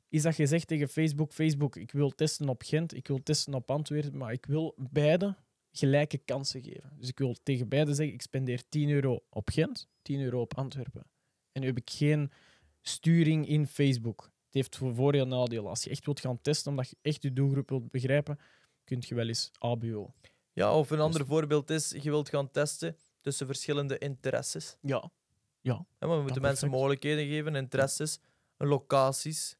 Is dat je zegt tegen Facebook: Facebook, ik wil testen op Gent, ik wil testen op Antwerpen, maar ik wil beide gelijke kansen geven. Dus ik wil tegen beide zeggen: Ik spendeer 10 euro op Gent, 10 euro op Antwerpen. En nu heb ik geen sturing in Facebook. Het heeft voor jou en nadeel. Als je echt wilt gaan testen, omdat je echt je doelgroep wilt begrijpen, kun je wel eens ABO. Ja, of een dus- ander voorbeeld is, je wilt gaan testen tussen verschillende interesses. Ja. ja. we moeten mensen mogelijkheden geven, interesses, locaties,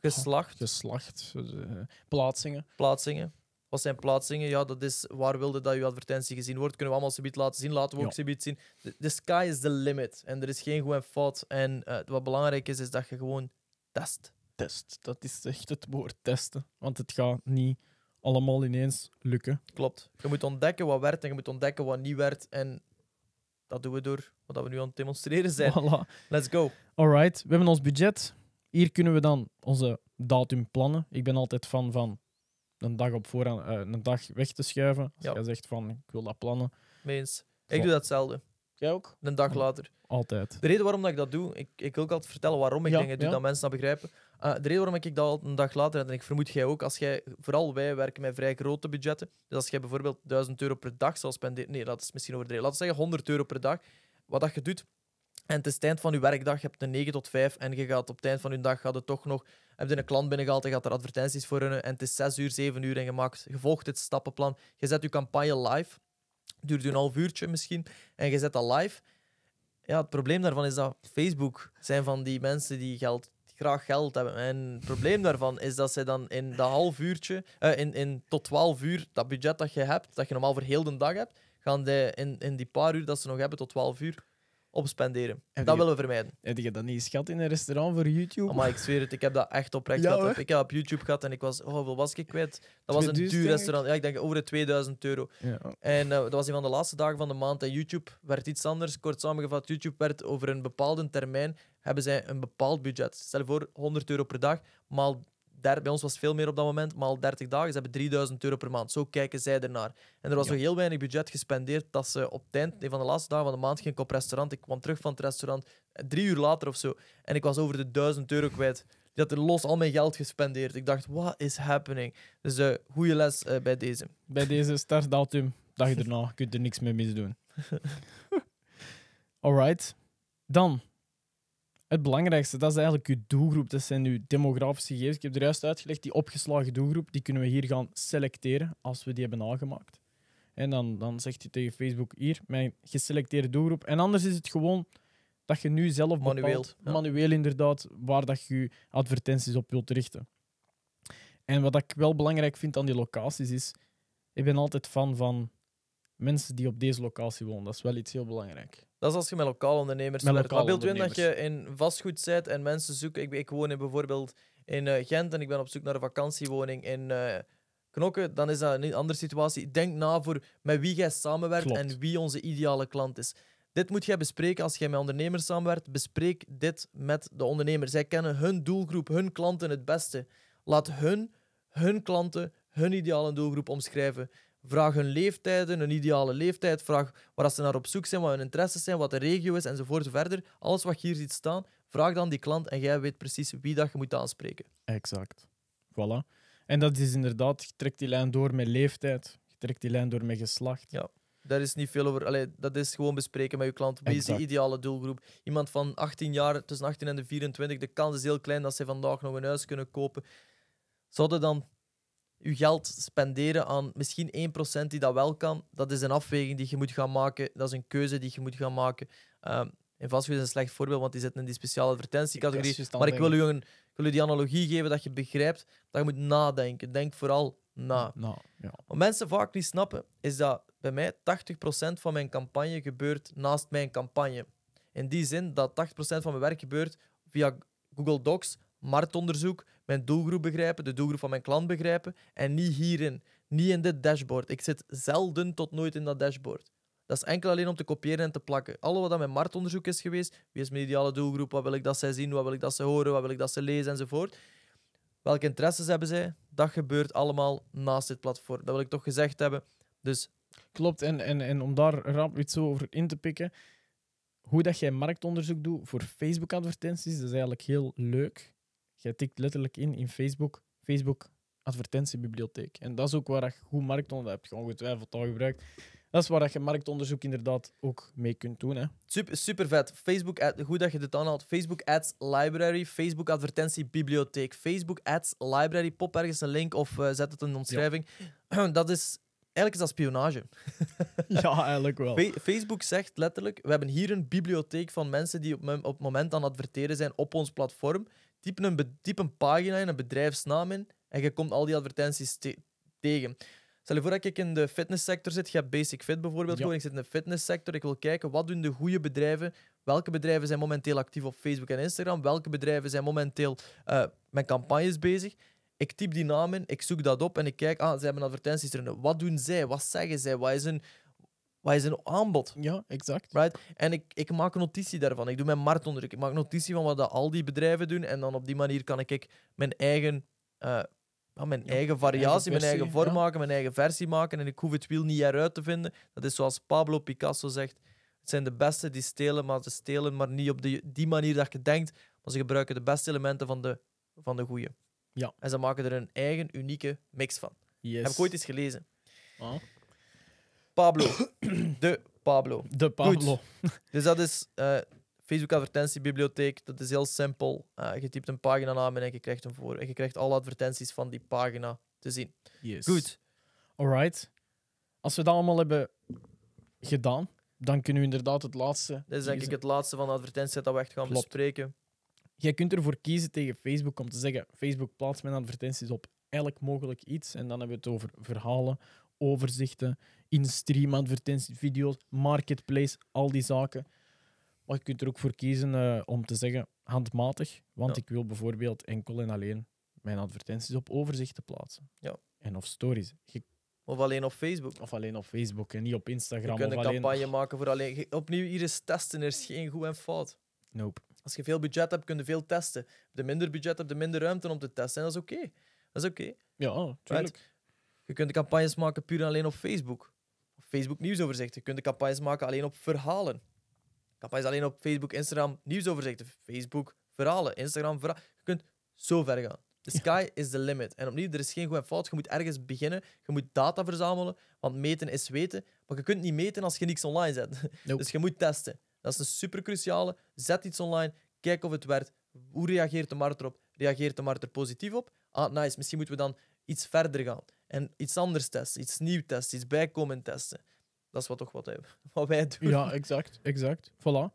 geslacht. geslacht, eh, plaatsingen. Plaatsingen. Wat zijn plaatsingen? Ja, dat is waar wilde dat je advertentie gezien wordt. Kunnen we allemaal subiet laten zien? Laten we ook subiet zien. De, sky is the limit. En er is geen goed en fout. En eh, wat belangrijk is, is dat je gewoon test. Test. Dat is echt het woord testen. Want het gaat niet allemaal ineens lukken. Klopt. Je moet ontdekken wat werkt en je moet ontdekken wat niet werkt. En dat doen we door wat we nu aan het demonstreren zijn. Voilà. Let's go. Alright, we hebben ons budget. Hier kunnen we dan onze datum plannen. Ik ben altijd van, van een dag op voorhand, eh, een dag weg te schuiven. Als jij zegt van ik wil dat plannen. Meens. Ik doe datzelfde. Jij ook? Een dag later. Altijd. De reden waarom dat ik dat doe, ik, ik wil ook altijd vertellen waarom ik dingen doe, dat mensen dat begrijpen. Eh, de reden waarom ik dat een dag later, en ik vermoed jij ook, als jij, vooral wij werken met vrij grote budgetten. Dus als jij bijvoorbeeld 1000 euro per dag zal spenderen, nee, dat is misschien overdreven, laten we zeggen 100 euro per dag, wat dat je doet. En het is het eind van je werkdag, je hebt een 9 tot 5 en je gaat op het eind van je dag gaat het toch nog, heb je een klant binnengehaald en gaat er advertenties voor runnen en het is 6 uur, 7 uur en je maakt, je volgt dit stappenplan, je zet je campagne live duurt een half uurtje misschien en je zet dat live. Ja, het probleem daarvan is dat Facebook zijn van die mensen die geld, graag geld hebben. En het probleem daarvan is dat ze dan in dat half uurtje, eh, in, in tot 12 uur, dat budget dat je hebt, dat je normaal voor heel de dag hebt, gaan de in, in die paar uur dat ze nog hebben tot 12 uur, op spenderen. dat willen we vermijden. Heb je dat niet eens in een restaurant voor YouTube? Maar ik zweer het, ik heb dat echt oprecht ja, gehad. Ik heb op YouTube gehad en ik was, oh, hoeveel was ik kwijt? Dat was een duur restaurant. Ja, ik denk over de 2000 euro. En eh, dat was een van de laatste dagen van de maand. En YouTube werd iets anders. Kort samengevat, YouTube werd over een bepaalde termijn hebben zij een bepaald budget. Stel voor 100 euro per dag, maal 30, bij ons was het veel meer op dat moment, maar al 30 dagen. Ze hebben 3000 euro per maand. Zo kijken zij ernaar. En er was nog heel weinig budget gespendeerd dat ze op het eind, een van de laatste dagen van de maand, ging ik op restaurant. Ik kwam terug van het restaurant, eh, drie uur later of zo. En ik was over de 1000 euro kwijt. Die had er los al mijn geld gespendeerd. Ik dacht, what is happening? Dus uh, eh, goede les eh, bij deze. Bij deze startdatum, dag erna, kun je er niks mee misdoen. Alright. Dan het belangrijkste, dat is eigenlijk uw doelgroep. Dat zijn uw demografische gegevens. Ik heb er juist uitgelegd, die opgeslagen doelgroep, die kunnen we hier gaan selecteren als we die hebben aangemaakt. En dan, dan zegt hij tegen Facebook, hier, mijn geselecteerde doelgroep. En anders is het gewoon dat je nu zelf bepaalt, manueel, inderdaad, waar dat je advertenties op wilt richten. En wat ik wel belangrijk vind aan die locaties is, ik ben altijd fan van mensen die op deze locatie wonen. Dat is wel iets heel belangrijk. Dat is als je met lokaal ondernemers met werkt. beeld in dat je in vastgoed zit en mensen zoeken. Ik, ik woon in bijvoorbeeld in eh, Gent en ik ben op zoek naar een vakantiewoning in uh, eh, Knokken. Dan is dat een andere situatie. Denk na voor met wie jij samenwerkt en wie onze ideale klant is. Dit moet jij bespreken als jij met ondernemers samenwerkt. Bespreek dit met de ondernemer. Zij kennen hun doelgroep, hun klanten het beste. Laat hun, hun klanten, hun ideale doelgroep omschrijven. Vraag hun leeftijden, hun ideale leeftijd, vraag waar ze naar op zoek zijn, wat hun interesses zijn, wat de regio is enzovoort verder. Alles wat je hier ziet staan, vraag dan die klant en jij weet precies wie dat je moet aanspreken. Exact. Voilà. En dat is inderdaad, je trekt die lijn door met leeftijd, je trekt die lijn door met geslacht. Ja. Daar is niet veel over. Allee, dat is gewoon bespreken met je klant. Wie is de ideale doelgroep? Iemand van 18 jaar, tussen 18 en de 24, de kans is heel klein dat ze vandaag nog een huis kunnen kopen. Zouden dan je geld spenderen aan misschien 1% die dat wel kan, dat is een afweging die je moet gaan maken. Dat is een keuze die je moet gaan maken. Um, en vastgoed is een slecht voorbeeld, want die zitten in die speciale advertentiecategorie. Maar ik wil, u een, wil u die analogie geven dat je begrijpt dat je moet nadenken. Denk vooral na. ja. Wat mensen vaak niet snappen, is dat bij mij 80% van mijn campagne gebeurt naast mijn campagne. In die zin dat 80% van mijn werk gebeurt via Google Docs, marktonderzoek, mijn doelgroep begrijpen, de doelgroep van mijn klant begrijpen en niet hierin, niet in dit dashboard. Ik zit zelden tot nooit in dat dashboard. Dat is enkel alleen om te kopiëren en te plakken. Alle wat aan mijn marktonderzoek is geweest, wie is mijn ideale doelgroep, wat wil ik dat zij zien, wat wil ik dat ze horen, wat wil ik dat ze lezen enzovoort. Welke interesses hebben zij? Dat gebeurt allemaal naast dit platform. Dat wil ik toch gezegd hebben. Dus... Klopt, en, en, en om daar rap iets over in te pikken, hoe dat jij marktonderzoek doet voor Facebook-advertenties, dat is eigenlijk heel leuk. Jij tikt letterlijk in in Facebook, Facebook advertentiebibliotheek. En dat is ook waar je goed marktonderzoek, heb je ongetwijfeld al gebruikt. Dat is waar je marktonderzoek inderdaad ook mee kunt doen. Hè. Super, super vet. Facebook, ad, goed dat je dit aanhaalt. Facebook Ads Library, Facebook advertentiebibliotheek. Facebook Ads Library, pop ergens een link of eh, zet het in de omschrijving. Dat is eigenlijk is dat spionage. ja, eigenlijk wel. Facebook zegt letterlijk: we hebben hier een bibliotheek van mensen die op, op het moment aan adverteren zijn op ons platform. Typ een, typ een pagina in, een bedrijfsnaam in en je komt al die advertenties tegen. Stel je voor dat ik in de fitnesssector zit, je hebt Basic Fit bijvoorbeeld, ja. ik zit in de fitnesssector, ik wil kijken wat doen de goede bedrijven, welke bedrijven zijn momenteel actief op Facebook en Instagram, welke bedrijven zijn momenteel eh, met campagnes bezig. Ik typ die in. ik zoek dat op en ik kijk, ah, ze hebben advertenties erin. Wat doen zij? Wat zeggen zij? Wat is hun wat is een aanbod? Ja, exact. Right? En ik, ik maak notitie daarvan. Ik doe mijn marktonderdruk. Ik maak notitie van wat al die bedrijven doen. En dan op die manier kan ik, ik mijn eh, ah, eigen... mijn eigen variatie, mijn eigen vorm maken, mijn eigen versie maken. En ik hoef het wiel niet eruit te vinden. Dat is zoals Pablo Picasso zegt. Het zijn de beste die stelen, maar ze stelen maar niet op de, die manier dat je denkt. Maar ze gebruiken de beste elementen van de, van de goede. Ja. En ze maken er een eigen, unieke mix van. Yes. Heb ik ooit eens gelezen. Ah. Pablo. De Pablo. De Pablo. Dus dat is Facebook eh, Facebook advertentiebibliotheek. Dat is heel simpel. Eh, je typt een pagina naam en je krijgt hem voor. En je krijgt alle advertenties van die pagina te zien. Yes. Goed. Alright. Als we dat allemaal hebben gedaan, dan kunnen we inderdaad het laatste. Dit is denk ik het laatste van de advertenties dat we echt gaan bespreken. Jij kunt ervoor kiezen tegen Facebook om te zeggen: Facebook plaatst mijn advertenties op elk mogelijk iets. En dan hebben we het over verhalen, overzichten, in-stream advertenties, video's, marketplace, al die zaken. Maar je kunt er ook voor kiezen eh, om te zeggen handmatig, want ik wil bijvoorbeeld enkel en alleen mijn advertenties op overzichten plaatsen. Ja. En of stories. Of alleen op Facebook. Of alleen op Facebook en niet op Instagram. Je kunt een campagne maken voor alleen. Opnieuw, hier is testen, er is geen goed en fout. Nope. Als je veel budget hebt, kun je veel testen. Heb je minder budget, heb je minder ruimte om te testen. En dat is oké. Dat is oké. Ja, tuurlijk. Je kunt de campagnes maken puur en alleen op Facebook. Facebook nieuwsoverzicht. Je kunt de campagnes maken alleen op verhalen. Campagnes alleen op Facebook, Instagram nieuwsoverzichten. Facebook verhalen, Instagram verhalen. Je kunt zo ver gaan. The sky is the limit. En opnieuw, er is geen goed en fout. Je moet ergens beginnen. Je moet data verzamelen, want meten is weten. Maar je kunt niet meten als je niks online zet. Dus je moet testen. Dat is een super cruciale. Zet iets online, kijk of het werkt. Hoe reageert de markt erop? Reageert de markt er positief op? Ah, nice. Misschien moeten we dan iets verder gaan. En iets anders testen, iets nieuw testen, iets bijkomend testen. Dat is wat toch wat, hebben, wat wij doen. Ja, exact. exact. Voilà.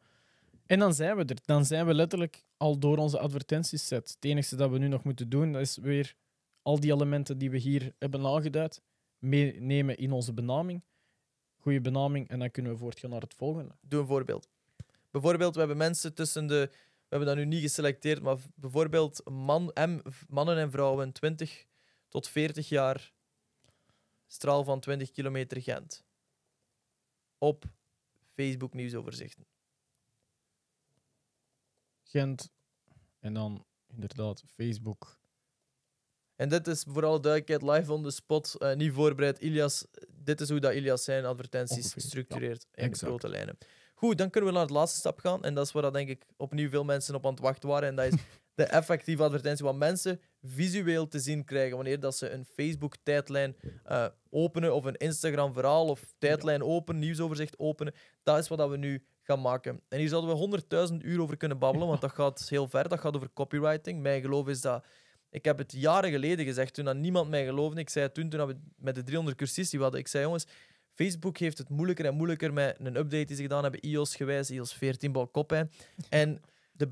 En dan zijn we er. Dan zijn we letterlijk al door onze advertenties set. Het enige dat we nu nog moeten doen, dat is weer al die elementen die we hier hebben aangeduid, meenemen in onze benaming. Goede benaming, en dan kunnen we voortgaan naar het volgende. Doe een voorbeeld. Bijvoorbeeld, we hebben mensen tussen de. We hebben dat nu niet geselecteerd, maar bijvoorbeeld man, m, mannen en vrouwen 20 tot 40 jaar straal van 20 kilometer Gent. Op Facebook nieuwsoverzichten. Gent en dan inderdaad Facebook. En dit is vooral duidelijkheid, live on the spot, uh, niet voorbereid. Ilias, dit is hoe dat Ilias zijn advertenties structureert in grote lijnen. Goed, dan kunnen we naar het laatste stap gaan. En dat is waar dat, denk ik opnieuw veel mensen op aan het wachten waren. En dat is de effectieve advertentie. Wat mensen visueel te zien krijgen wanneer dat ze een Facebook-tijdlijn eh, openen of een Instagram-verhaal of tijdlijn openen, nieuwsoverzicht openen. Dat is wat we nu gaan maken. En hier zouden we 100.000 uur over kunnen babbelen, want dat gaat heel ver. Dat gaat over copywriting. Mijn geloof is dat... Ik heb het jaren geleden gezegd, toen dat niemand mij geloofde. Ik zei het toen, toen we met de 300 cursisten hadden. Ik zei, jongens, Facebook heeft het moeilijker en moeilijker met een update die ze gedaan hebben, iOS gewijs, iOS 14, bal kop. En de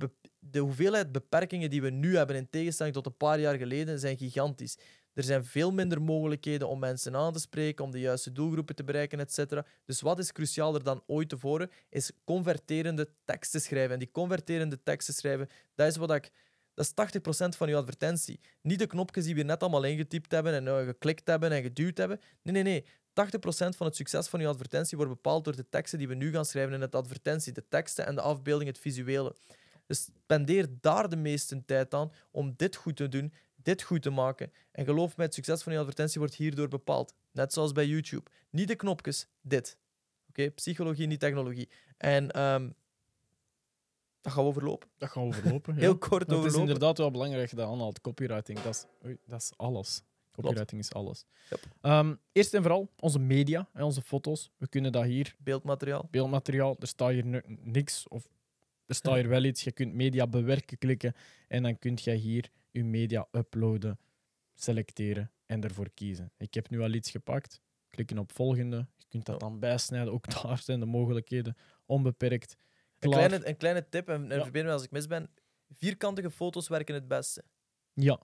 de hoeveelheid beperkingen die we nu hebben, in tegenstelling tot een paar jaar geleden, zijn gigantisch. Er zijn veel minder mogelijkheden om mensen aan te spreken, om de juiste doelgroepen te bereiken, etc. Dus wat is crucialer dan ooit tevoren, is converterende teksten schrijven. En die converterende teksten schrijven, dat is wat ik. Dat is 80% van je advertentie. Niet de knopjes die we net allemaal ingetypt hebben en eh, geklikt hebben en geduwd hebben. Nee, nee, nee. 80% van het succes van je advertentie wordt bepaald door de teksten die we nu gaan schrijven in het advertentie. De teksten en de afbeelding, het visuele. Dus pendeer daar de meeste tijd aan om dit goed te doen, dit goed te maken. En geloof me, het succes van je advertentie wordt hierdoor bepaald. Net zoals bij YouTube. Niet de knopjes, dit. Oké, psychologie, niet technologie. En ehm, dat gaan we overlopen. Dat gaan we overlopen. Heel kort overlopen. Het is inderdaad wel belangrijk dat aanhaalt. Copywriting, dat is, dat is alles. Copywriting is alles. Ehm, eerst en vooral onze media en onze foto's. We kunnen dat hier. Beeldmateriaal. Beeldmateriaal. Er staat hier niks of er staat wel iets. Je kunt media bewerken klikken en dan kun je hier je media uploaden, selecteren en ervoor kiezen. Ik heb nu al iets gepakt. Klikken op volgende. Je kunt dat dan bijsnijden. Ook daar zijn de mogelijkheden onbeperkt. Een kleine, een kleine, tip, en, een ja. me als ik mis ben. Vierkantige foto's werken het beste. Ja.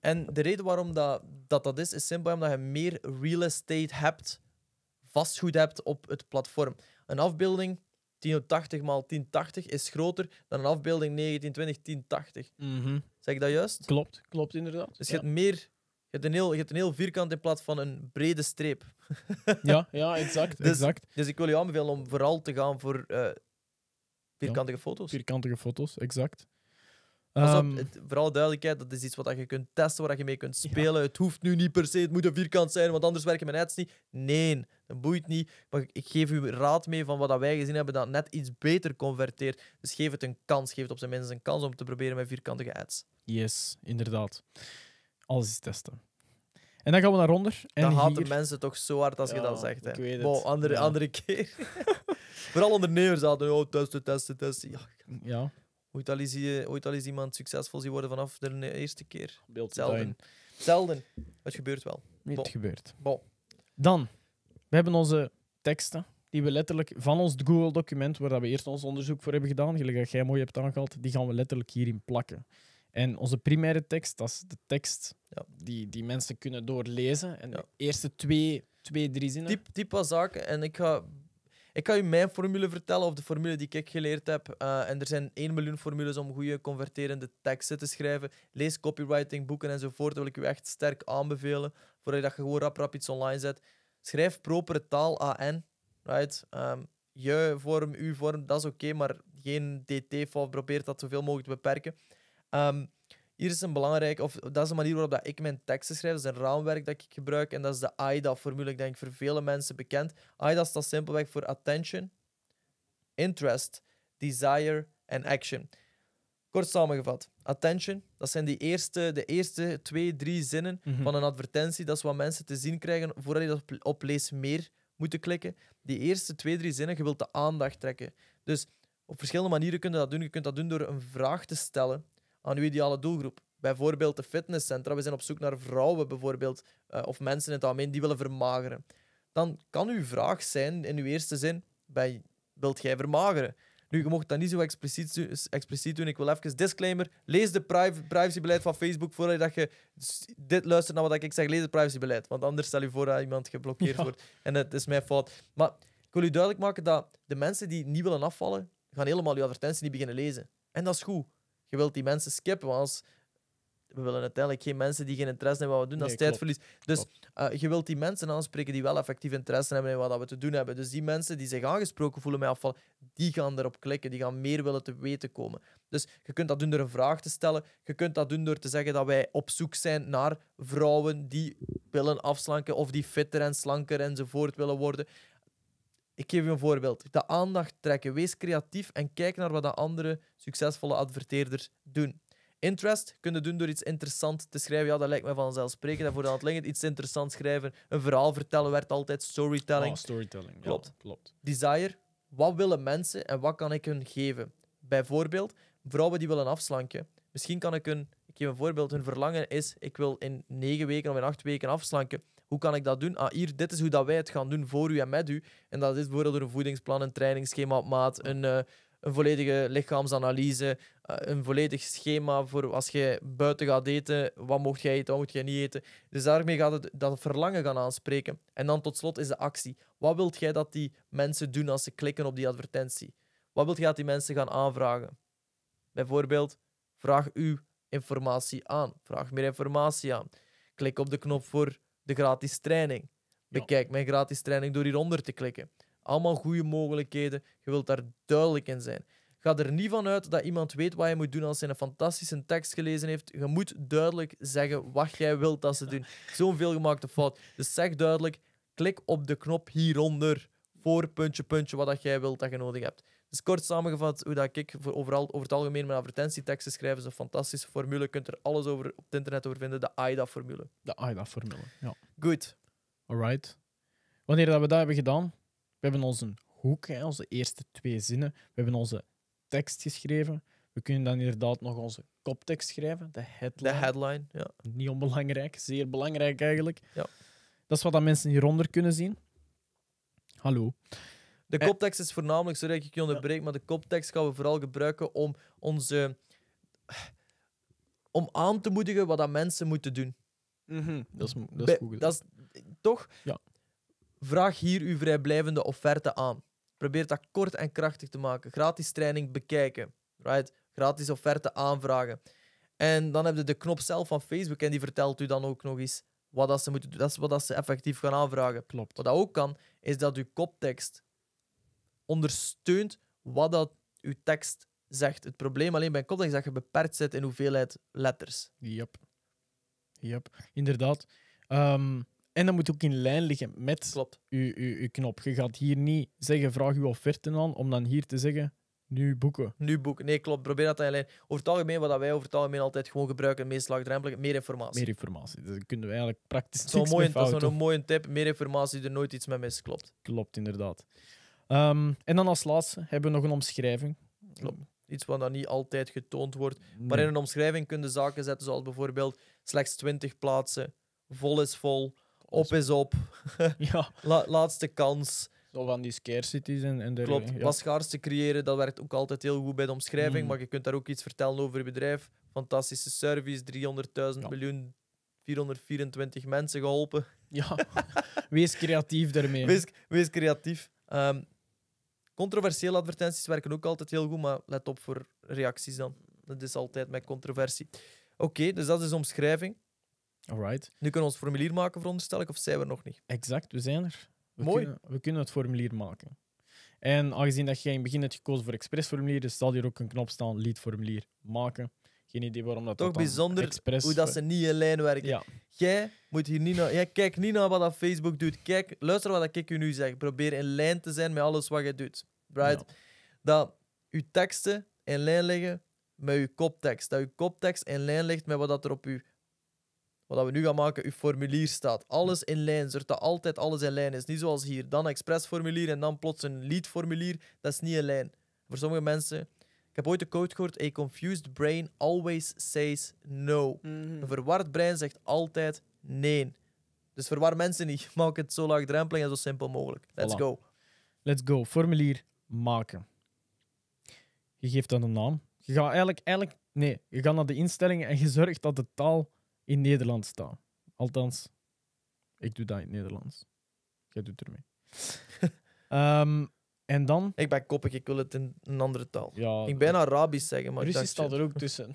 En de reden waarom dat dat, dat is, is simpel omdat je meer real estate hebt, vastgoed hebt op het platform. Een afbeelding 1080 x 1080 is groter dan een afbeelding 1920 1080. Mhm. Zeg ik dat juist? Klopt, klopt inderdaad. Dus je hebt meer, je hebt, een heel, je een heel vierkant in plaats van een brede streep. ja, ja, exact. Dus, exact. dus ik wil je aanbevelen om vooral te gaan voor uh, vierkantige foto's. Vierkantige foto's, exact op, ehm, vooral duidelijkheid, dat is iets wat je kunt testen, waar je mee kunt spelen. Het hoeft nu niet per se, het moet een vierkant zijn, want anders werken mijn ads niet. Nee, dat boeit niet. Maar ik geef u raad mee van wat wij gezien hebben dat net iets beter converteert. Dus geef het een kans, geef het op zijn minst een kans om te proberen met vierkantige ads. Yes, inderdaad. Alles is testen. En dan gaan we naar onder. En dan haten hier... mensen toch zo hard als je dat zegt. Ik weet andere, andere keer. Vooral ondernemers hadden, oh, testen, testen, testen. ja ooit al eens, ooit al iemand succesvol zien worden vanaf de eerste keer. Beeld Zelden. Zelden. Het gebeurt wel. Nee, het gebeurt. Bon. Dan, we hebben onze teksten die we letterlijk van ons Google-document, waar we eerst ons onderzoek voor hebben gedaan, gelijk dat jij mooi hebt aangehaald, die gaan we letterlijk hierin plakken. En onze primaire tekst, dat is de tekst ja. die, die mensen kunnen doorlezen. En de eerste twee, twee drie zinnen. Diep, van zaken. En ik ga ik kan je mijn formule vertellen, of de formule die ik geleerd heb. Eh, en er zijn 1 miljoen formules om goede converterende teksten te schrijven. Lees copywriting, boeken enzovoort. Dat wil ik u echt sterk aanbevelen. Voordat je dat gewoon rap, rap iets online zet. Schrijf propere taal AN. Right? Ehm, je vorm, u vorm, dat is oké, maar geen DT-fout. Probeer dat zoveel mogelijk te beperken. Um, hier is een belangrijk, of dat is de manier waarop dat ik mijn teksten schrijf, dat is een raamwerk dat ik gebruik en dat is de AIDA-formule, ik denk voor vele mensen bekend. AIDA staat simpelweg voor attention, interest, desire en action. Kort samengevat, attention, dat zijn die eerste, de eerste twee, drie zinnen mhm. van een advertentie. Dat is wat mensen te zien krijgen voordat je op, lees meer moet klikken. Die eerste twee, drie zinnen, je wilt de aandacht trekken. Dus op verschillende manieren kun je dat doen. Je kunt dat doen door een vraag te stellen aan uw ideale doelgroep. Bijvoorbeeld de fitnesscentra. We zijn op zoek naar vrouwen bijvoorbeeld, eh, of mensen in het algemeen die willen vermageren. Dan kan uw vraag zijn in uw eerste zin, bij, wilt jij vermageren? Nu, je mocht dat niet zo expliciet, expliciet doen. Ik wil even disclaimer. Lees de privacybeleid van Facebook voordat je dit luistert naar wat ik zeg. Lees het privacybeleid. Want anders stel je voor dat iemand geblokkeerd wordt. En het is mijn fout. Maar ik wil u duidelijk maken dat de mensen die niet willen afvallen, gaan helemaal je advertentie niet beginnen lezen. En dat is goed je wilt die mensen skippen, want als we willen uiteindelijk geen mensen die geen interesse hebben in wat we doen, dat is tijdverlies. Dus eh, je wilt die mensen aanspreken die wel effectief interesse hebben in wat we te doen hebben. Dus die mensen die zich aangesproken voelen met afval, die gaan erop klikken, die gaan meer willen te weten komen. Dus je kunt dat doen door een vraag te stellen, je kunt dat doen door te zeggen dat wij op zoek zijn naar vrouwen die willen afslanken of die fitter en slanker enzovoort willen worden. Ik geef je een voorbeeld. De aandacht trekken. Wees creatief en kijk naar wat de andere succesvolle adverteerders doen. Interest kunnen doen door iets interessants te schrijven. Ja, dat lijkt me vanzelfsprekend. En voor het liggend iets interessants schrijven. Een verhaal vertellen werd altijd storytelling. Ah, storytelling. Klopt. klopt. Desire. Wat willen mensen en wat kan ik hun geven? Bijvoorbeeld, vrouwen die willen afslanken. Misschien kan ik hun, ik geef een voorbeeld, hun verlangen is: ik wil in negen weken of in acht weken afslanken. Hoe kan ik dat doen? Ah, hier, dit is hoe dat wij het gaan doen voor u en met u. En dat is bijvoorbeeld door een voedingsplan, een trainingsschema op maat, een, eh, een volledige lichaamsanalyse, eh, een volledig schema voor als je buiten gaat eten, wat mocht jij eten, wat moet jij niet eten. Dus daarmee gaat het dat verlangen gaan aanspreken. En dan tot slot is de actie. Wat wilt jij dat die mensen doen als ze klikken op die advertentie? Wat wilt jij dat die mensen gaan aanvragen? Bijvoorbeeld, vraag uw informatie aan. Vraag meer informatie aan. Klik op de knop voor de gratis training. Bekijk mijn gratis training door hieronder te klikken. Allemaal goede mogelijkheden. Je wilt daar duidelijk in zijn. Ga er niet van uit dat iemand weet wat je moet doen als hij een fantastische tekst gelezen heeft. Je moet duidelijk zeggen wat jij wilt dat ze doen. Zo'n veelgemaakte fout. Dus zeg duidelijk, klik op de knop hieronder voor puntje, puntje, wat dat jij wilt dat je nodig hebt. Dus kort samengevat, hoe dat ik voor overal, over het algemeen mijn advertentieteksten schrijf, is een fantastische formule. Je kunt er alles over op het internet over vinden, de AIDA-formule. De AIDA-formule, ja. Goed. Alright. Wanneer dat we dat hebben gedaan, we hebben onze hoek, hè, onze eerste twee zinnen, we hebben onze tekst geschreven. We kunnen dan inderdaad nog onze koptekst schrijven, de headline. De headline, ja. Niet onbelangrijk, zeer belangrijk eigenlijk. Ja. Dat is wat dat mensen hieronder kunnen zien. Hallo. De koptekst is voornamelijk, sorry dat ik je onderbreek, maar de koptekst gaan we vooral gebruiken om onze. om aan te moedigen wat dat mensen moeten doen. Mhm. Dat is, dat is, goed dat is toch? Ja. Vraag hier uw vrijblijvende offerte aan. Probeer dat kort en krachtig te maken. Gratis training bekijken. Right? Gratis offerte aanvragen. En dan heb je de knop zelf van Facebook en die vertelt u dan ook nog eens wat dat ze moeten doen. Dat is wat dat ze effectief gaan aanvragen. Klopt. Wat dat ook kan, is dat uw koptekst ondersteunt wat dat uw tekst zegt. Het probleem alleen bij koptekst is dat je beperkt zit in hoeveelheid letters. Yep. Yep, inderdaad. Ehm, en dat moet ook in lijn liggen met Uw, uw, uw knop. Je gaat hier niet zeggen, vraag uw offerte aan, om dan hier te zeggen, nu boeken. Nu boeken. Nee, klopt. Probeer dat alleen. Over het algemeen, wat wij over het algemeen altijd gewoon gebruiken, meest laagdrempelig, meer informatie. Meer informatie. Dat kunnen we eigenlijk praktisch niet is Zo'n mooie, Dat is een mooie tip. Meer informatie, er nooit iets mee mis. Klopt. Klopt, inderdaad. Ehm, en dan als laatste hebben we nog een omschrijving. Klopt. Iets wat dan niet altijd getoond wordt. Maar in een omschrijving kunnen zaken zetten zoals bijvoorbeeld slechts 20 plaatsen, vol is vol, op is op, ja. laatste kans. Zo van die scarcities en, en dergelijke. Klopt, ja. schaars te creëren, dat werkt ook altijd heel goed bij de omschrijving. Mm. Maar je kunt daar ook iets vertellen over je bedrijf. Fantastische service, 300.000 miljoen 424 mensen geholpen. Ja, wees creatief daarmee. Wees, creatief. Um, Controversiële advertenties werken ook altijd heel goed, maar let op voor reacties dan. Dat is altijd met controversie. Oké, dus dat is de omschrijving. Alright. Nu kunnen we ons formulier maken, veronderstel ik, of zijn we er nog niet? Exact, we zijn er. We Mooi. Kunnen, we kunnen het formulier maken. En aangezien dat jij in het begin hebt gekozen voor expressformulier, dus zal hier ook een knop staan, lead formulier maken. Geen idee waarom dat Toch bijzonder hoe dat eh, ze niet in lijn werken. Jij, moet hier niet naar, jij kijkt niet naar wat dat Facebook doet. Kijk, luister wat ik u nu zeg. Probeer in lijn te zijn met alles wat je doet. Right? Dat je teksten in lijn liggen met je koptekst. Dat je koptekst in lijn ligt met wat dat er op je, wat we nu gaan maken, uw formulier staat. Alles in lijn, zorg dat altijd alles in lijn is. Niet zoals hier, dan formulier en dan plots een lead formulier. Dat is niet in lijn. Voor sommige mensen ik heb ooit de quote gehoord: A confused brain always says no. Mhm. Een verward brein zegt altijd nee. Dus verwar mensen niet. Maak het zo laagdrempelig en zo simpel mogelijk. Let's go. Let's go. Formulier maken. Je geeft dan een naam. Je gaat eigenlijk, eigenlijk, nee, je gaat naar de instellingen en je zorgt dat de taal in Nederlands staat. Althans, ik doe dat in het Nederlands. Jij doet ermee. um, En dan? Ik ben koppig, ik wil het in een andere taal. ik ben Arabisch zeggen, maar Russisch staat er ook tussen.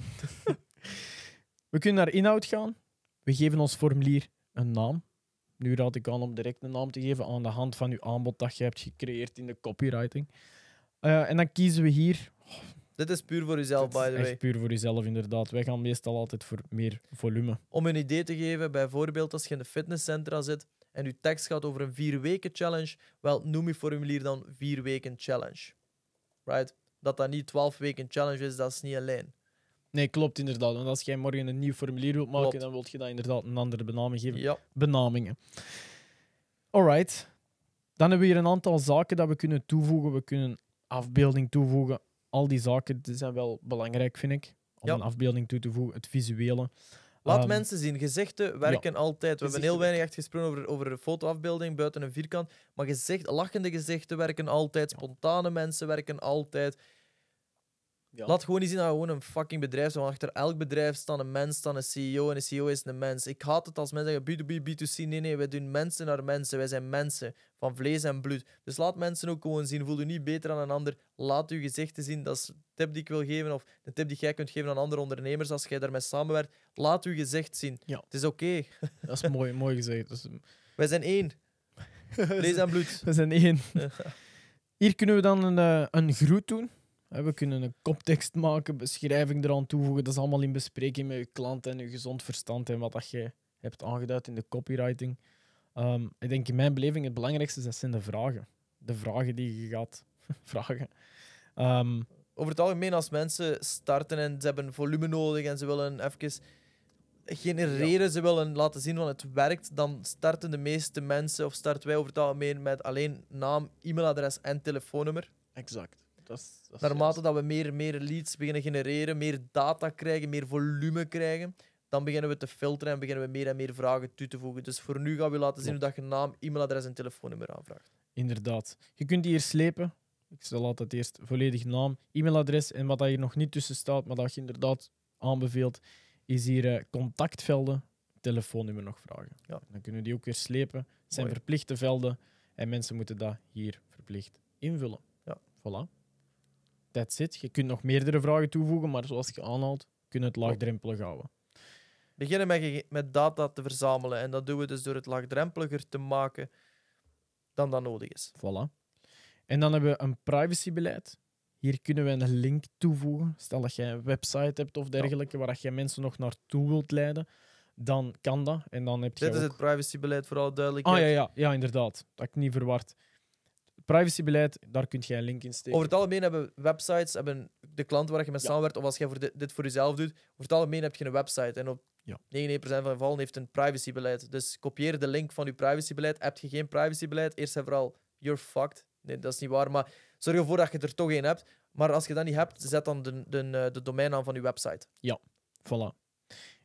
we kunnen naar inhoud gaan. We geven ons formulier een naam. Nu raad ik aan om direct een naam te geven aan de hand van uw aanbod dat je hebt gecreëerd in de copywriting. Eh, en dan kiezen we hier. dit is puur voor uzelf, by the way. is puur voor uzelf, inderdaad. Wij gaan meestal altijd voor meer volume. Om een idee te geven, bijvoorbeeld als je in de fitnesscentra zit, en uw tekst gaat over een vier weken challenge, wel noem je formulier dan vier weken challenge. Right? Dat dat niet 12 weken challenge is, dat is niet alleen. Nee, klopt inderdaad. Want als jij morgen een nieuw formulier wilt maken, dan wil je dat inderdaad een andere benaming geven. Ja. Benamingen. Alright. Dan hebben we hier een aantal zaken dat we kunnen toevoegen. We kunnen afbeelding toevoegen. Al die zaken die zijn wel belangrijk, vind ik. Om een afbeelding toe te voegen, het visuele. Laat ehm, mensen zien. gezichten werken altijd. We hebben heel weinig echt gesproken over, over fotoafbeelding buiten een vierkant. Maar gezicht, lachende gezichten werken altijd. Spontane mensen werken altijd. Laat gewoon niet zien dat we gewoon een fucking bedrijf zijn. achter elk bedrijf staan een mens, staan een CEO en een CEO is een mens. Ik haat het als mensen zeggen B2B, B2C. Nee, nee, wij doen mensen naar mensen. Wij zijn mensen van vlees en bloed. Dus laat mensen ook gewoon zien. Voel je niet beter aan een ander. Laat uw gezichten zien. Dat is een tip die ik wil geven. Of een tip die jij kunt geven aan andere ondernemers als jij daarmee samenwerkt. Laat uw gezicht zien. Ja. Het is oké. Dat is mooi, mooi gezegd. Dus... Wij zijn één. Vlees en bloed. We zijn één. Hier kunnen we dan een, eh, een groet doen. We kunnen een koptekst maken, beschrijving eraan toevoegen. Dat is allemaal in bespreking met je klant en je gezond verstand en wat dat je hebt aangeduid in de copywriting. Ehm, ik denk in mijn beleving het belangrijkste dat zijn de vragen. De vragen die je gaat vragen. Ehm, over het algemeen, als mensen starten en ze hebben volume nodig en ze willen even genereren, ze willen laten zien wat het werkt, dan starten de meeste mensen of starten wij over het algemeen met alleen naam, e-mailadres en telefoonnummer. Exact. Naarmate dat we meer, meer leads beginnen genereren, meer data krijgen, meer volume krijgen, dan beginnen we te filteren en beginnen we meer en meer vragen toe te voegen. Dus voor nu gaan we laten zien hoe dat je naam, e-mailadres en telefoonnummer aanvraagt. Inderdaad. Je kunt die hier slepen. Ik zal altijd eerst volledig naam, e-mailadres en wat hier nog niet tussen staat, maar dat je inderdaad aanbeveelt, is hier eh, contactvelden, telefoonnummer nog vragen. Ja. Dan kunnen we die ook weer slepen. Het zijn verplichte velden en mensen moeten dat hier verplicht invullen. Ja. Voilà that's it. Je kunt nog meerdere vragen toevoegen, maar zoals je aanhaalt, kunnen het laagdrempelig houden. Beginnen met, met data te verzamelen. En dat doen we dus door het laagdrempeliger te maken dan dat nodig is. Voilà. En dan hebben we een privacybeleid. Hier kunnen we een link toevoegen. Stel dat jij een website hebt of dergelijke waar je mensen nog naartoe wilt leiden, dan kan dat. En dan heb je Dit is het privacybeleid, vooral duidelijk. Ah ja, ja, ja, inderdaad. Dat ik niet verward privacybeleid, daar kun jij een link in steken. Over het algemeen hebben websites, hebben de klant waar je mee samenwerkt, of als je voor dit, voor jezelf doet, over het algemeen heb je een website. En op ja. 99% van de gevallen heeft een privacybeleid. Dus kopieer de link van je privacybeleid. Heb je geen privacybeleid, eerst en vooral, you're fucked. Nee, dat is niet waar, maar zorg ervoor dat je er toch één hebt. Maar als je dat niet hebt, zet dan de, de, eh, de domeinnaam van je website. Ja, voilà.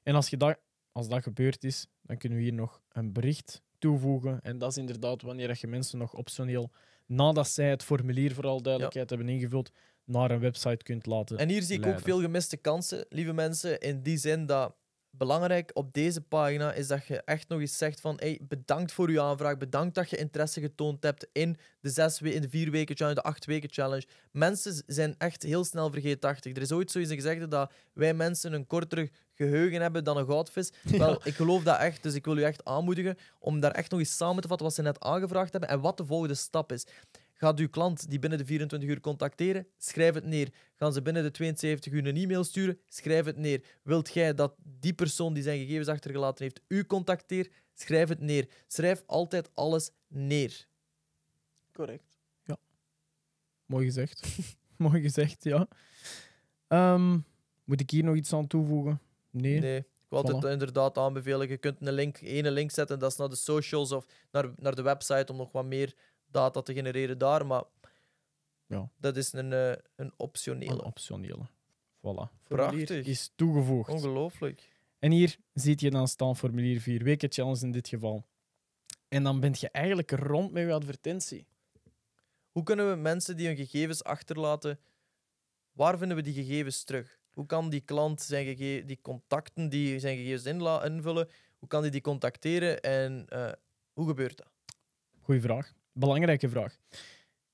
En als, je dat, als dat gebeurd is, dan kunnen we hier nog een bericht toevoegen. En dat is inderdaad wanneer je mensen nog optioneel nadat zij het formulier vooral duidelijkheid hebben ingevuld, naar een website kunt laten. En hier zie ik ook veel gemiste kansen, lieve mensen. In die zin dat belangrijk op deze pagina is dat je echt nog eens zegt van hey, bedankt voor uw aanvraag, bedankt dat je interesse getoond hebt in de, zes, in de vier weken challenge, de acht weken challenge. Mensen zijn echt heel snel vergeetachtig. Er is ooit zoiets gezegd dat wij mensen een kortere geheugen hebben dan een goudvis. Wel, ik geloof dat echt, dus ik wil u echt aanmoedigen om daar echt nog eens samen te vatten wat ze net aangevraagd hebben en wat de volgende stap is. Gaat uw klant die binnen de 24 uur contacteren? Schrijf het neer. Gaan ze binnen de 72 uur een e-mail sturen? Schrijf het neer. Wilt jij dat die persoon die zijn gegevens achtergelaten heeft u contacteert? Schrijf het neer. Schrijf altijd alles neer. Correct. Ja. Mooi gezegd. Mooi gezegd, ja. Ehm, moet ik hier nog iets aan toevoegen? Nee. nee. Ik wil voilà. het inderdaad aanbevelen. Je kunt een link, ene link zetten, dat is naar de socials of naar, naar de website om nog wat meer data te genereren daar. Maar ja. dat is een, eh, een optionele. Een optionele. Voilà. Prachtig. Is toegevoegd. Ongelooflijk. En hier ziet je dan staan formulier 4, weken challenge in dit geval. En dan bent je eigenlijk rond met je advertentie. Hoe kunnen we mensen die hun gegevens achterlaten, waar vinden we die gegevens terug? Hoe kan die klant zijn die contacten die zijn gegevens invullen, hoe kan hij die contacteren en eh, hoe gebeurt dat? Goeie vraag. Belangrijke vraag.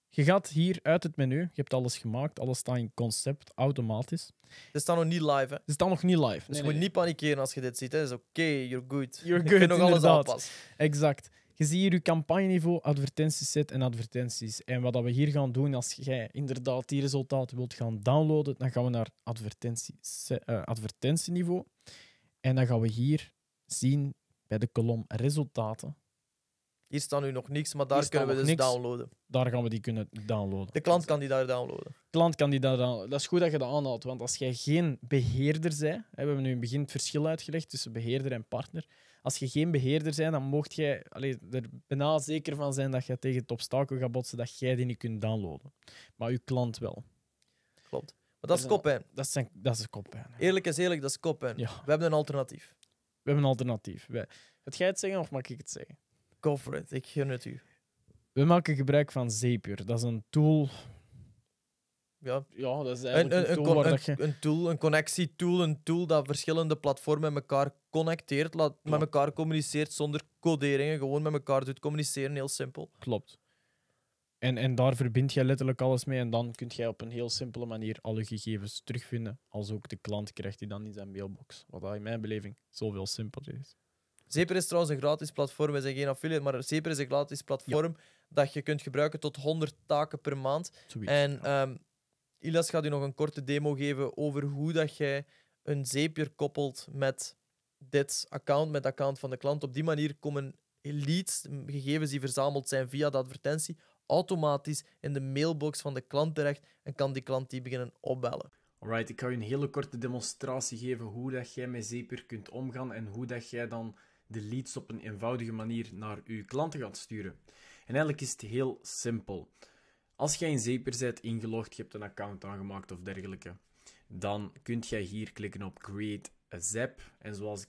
Je gaat hier uit het menu, je hebt alles gemaakt, alles staat in concept, automatisch. Het staat nog niet live, hè? Het staat nog niet live. Dus je moet niet panikeren als je dit ziet. Hè. Het is oké, you're good. You're good, je nog alles aanpassen. Exact. Je ziet hier je campagneniveau, advertentieset en advertenties. En wat dat we hier gaan doen, als jij inderdaad die resultaten wilt gaan downloaden, dan gaan we naar uh, advertentieniveau. En dan gaan we hier zien bij de kolom resultaten. Hier staat nu nog niks, maar daar kunnen we dus downloaden. Daar gaan we die kunnen downloaden. De klant kan die daar downloaden. klant kan die daar downloaden. Dat is goed dat je dat aanhaalt, want als jij geen beheerder bent, hebben we nu in het begin het verschil uitgelegd tussen beheerder en partner als je geen beheerder bent, dan mocht jij allee, er bijna zeker van zijn dat je tegen het obstakel gaat botsen dat jij die niet kunt downloaden. Maar je klant wel. Klopt. Maar dat is koppijn. Dat, zijn, dat is koppijn. Eerlijk is eerlijk, dat is koppijn. Ja. We hebben een alternatief. We hebben een alternatief. Wij, het jij het zeggen of mag ik het zeggen? Go for it, ik gun het u. We maken gebruik van Zapier. Dat is een tool ja. ja, dat is eigenlijk een, een, tool, een, je... tool, een connectietool, een tool dat verschillende platformen met elkaar connecteert, laat, met elkaar communiceert zonder coderingen, gewoon met elkaar doet communiceren, heel simpel. Klopt. En, en daar verbind jij letterlijk alles mee en dan kun jij op een heel simpele manier alle gegevens terugvinden, als ook de klant krijgt die dan in zijn mailbox. Wat in mijn beleving zoveel simpel is. Zeper is trouwens een gratis platform. we zijn geen affiliate, maar Zeper is een gratis platform dat je kunt gebruiken tot 100 taken per maand. en ehm, Ilas gaat u nog een korte demo geven over hoe dat jij een zeepje koppelt met dit account, met het account van de klant. Op die manier komen leads, gegevens die verzameld zijn via de advertentie, automatisch in de mailbox van de klant terecht en kan die klant die beginnen opbellen. Alright, ik ga u een hele korte demonstratie geven hoe dat jij met zeepier kunt omgaan en hoe dat jij dan de leads op een eenvoudige manier naar uw klanten gaat sturen. En eigenlijk is het heel simpel. Als jij in zeper bent ingelogd, je hebt een account aangemaakt of dergelijke, dan kunt jij hier klikken op Create a Zap. En zoals,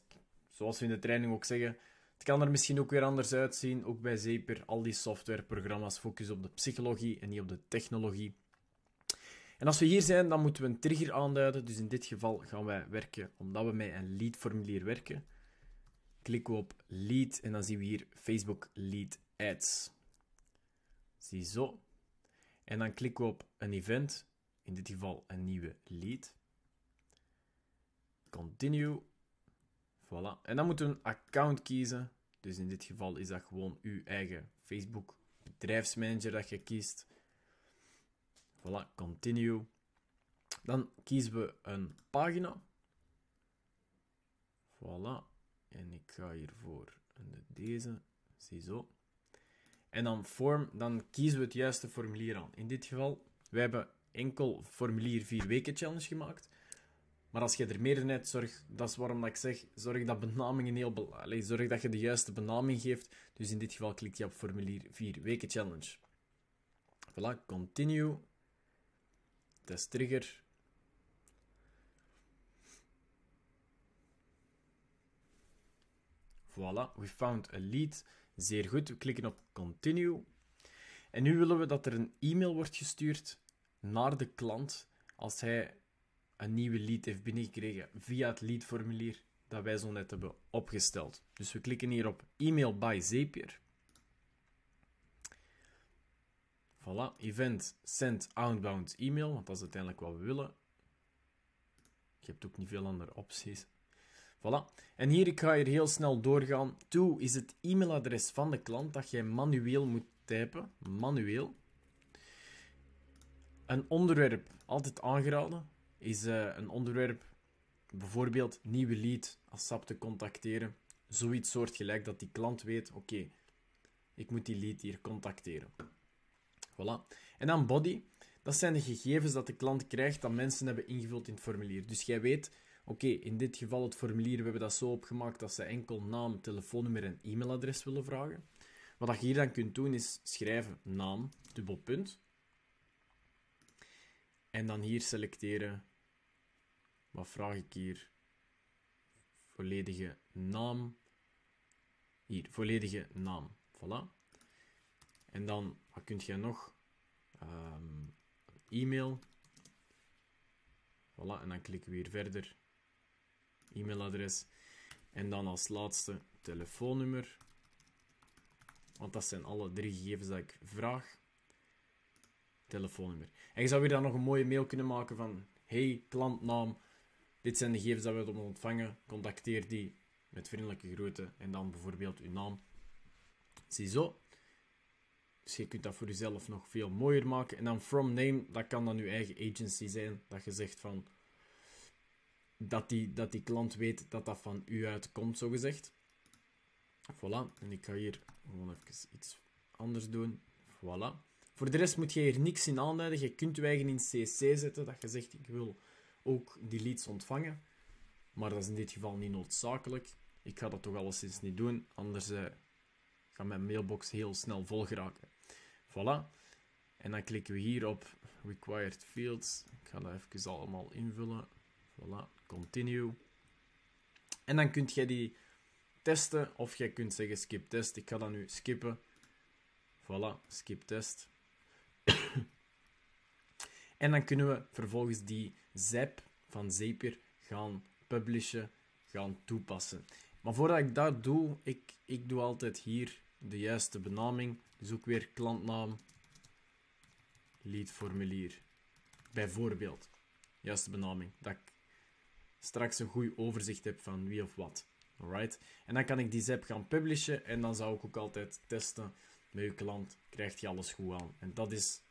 zoals we in de training ook zeggen, het kan er misschien ook weer anders uitzien. Ook bij Zeper. al die softwareprogramma's focussen op de psychologie en niet op de technologie. En als we hier zijn, dan moeten we een trigger aanduiden. Dus in dit geval gaan wij werken, omdat we met een lead-formulier werken. Klikken we op Lead en dan zien we hier Facebook Lead Ads. Ziezo. En dan klikken we op een event, in dit geval een nieuwe lead. Continue. Voilà. En dan moeten we een account kiezen. Dus in dit geval is dat gewoon uw eigen Facebook bedrijfsmanager dat je kiest. Voilà, continue. Dan kiezen we een pagina. Voilà. En ik ga hiervoor deze, ziezo. En dan, vorm, dan kiezen we het juiste formulier aan. In dit geval, we hebben enkel formulier 4 weken challenge gemaakt. Maar als je er meerderheid zorg, dat is waarom dat ik zeg, zorg dat benamingen heel belangrijk Zorg dat je de juiste benaming geeft. Dus in dit geval klik je op formulier 4 weken challenge. Voilà, continue. Test trigger. Voilà, we found a lead. Zeer goed, we klikken op continue. En nu willen we dat er een e-mail wordt gestuurd naar de klant als hij een nieuwe lead heeft binnengekregen via het leadformulier dat wij zo net hebben opgesteld. Dus we klikken hier op e-mail by Zapier. Voilà, event send outbound e-mail, want dat is uiteindelijk wat we willen. Je hebt ook niet veel andere opties. Voilà. En hier, ik ga hier heel snel doorgaan. Toe is het e-mailadres van de klant dat jij manueel moet typen. Manueel. Een onderwerp, altijd aangeraden, is eh, een onderwerp, bijvoorbeeld nieuwe lead als SAP te contacteren. Zoiets soortgelijk dat die klant weet, oké, ik moet die lead hier contacteren. Voilà. En dan body, dat zijn de gegevens dat de klant krijgt dat mensen hebben ingevuld in het formulier. Dus jij weet, oké, in dit geval het formulier, we hebben dat zo opgemaakt dat ze enkel naam, telefoonnummer en e-mailadres willen vragen. Wat je hier dan kunt doen is schrijven naam, dubbel punt. En dan hier selecteren, wat vraag ik hier? Volledige naam. Hier, volledige naam. Voilà. En dan, wat kunt je nog? Ehm, e-mail. Voilà, en dan klikken we hier verder e-mailadres. En dan als laatste telefoonnummer. Want dat zijn alle drie gegevens dat ik vraag. Telefoonnummer. En je zou weer dan nog een mooie mail kunnen maken van... Hey, klantnaam. Dit zijn de gegevens dat we willen ontvangen. Contacteer die met vriendelijke groeten. En dan bijvoorbeeld uw naam. Ziezo. Dus je kunt dat voor jezelf nog veel mooier maken. En dan from name, dat kan dan uw eigen agency zijn. Dat je zegt van dat die, dat die klant weet dat dat van u uitkomt, zogezegd. Voilà. En ik ga hier gewoon even iets anders doen. Voilà. Voor de rest moet je hier niks in aanduiden. Je kunt je eigen in CC zetten, dat je zegt ik wil ook die leads ontvangen. Maar dat is in dit geval niet noodzakelijk. Ik ga dat toch alleszins niet doen, anders uh, eh, gaat mijn mailbox heel snel vol geraken. Voilà. En dan klikken we hier op Required Fields. Ik ga dat even allemaal invullen. Voilà continue. En dan kunt jij die testen of jij kunt zeggen skip test. Ik ga dat nu skippen. Voilà, skip test. en dan kunnen we vervolgens die zap van Zapier gaan publishen, gaan toepassen. Maar voordat ik dat doe, ik, ik doe altijd hier de juiste benaming. Dus ook weer klantnaam, leadformulier. Bijvoorbeeld. Juiste benaming. Dat ik straks een goed overzicht heb van wie of wat. Alright? En dan kan ik die zap gaan publishen en dan zou ik ook altijd testen met je klant, krijgt hij alles goed aan? En dat is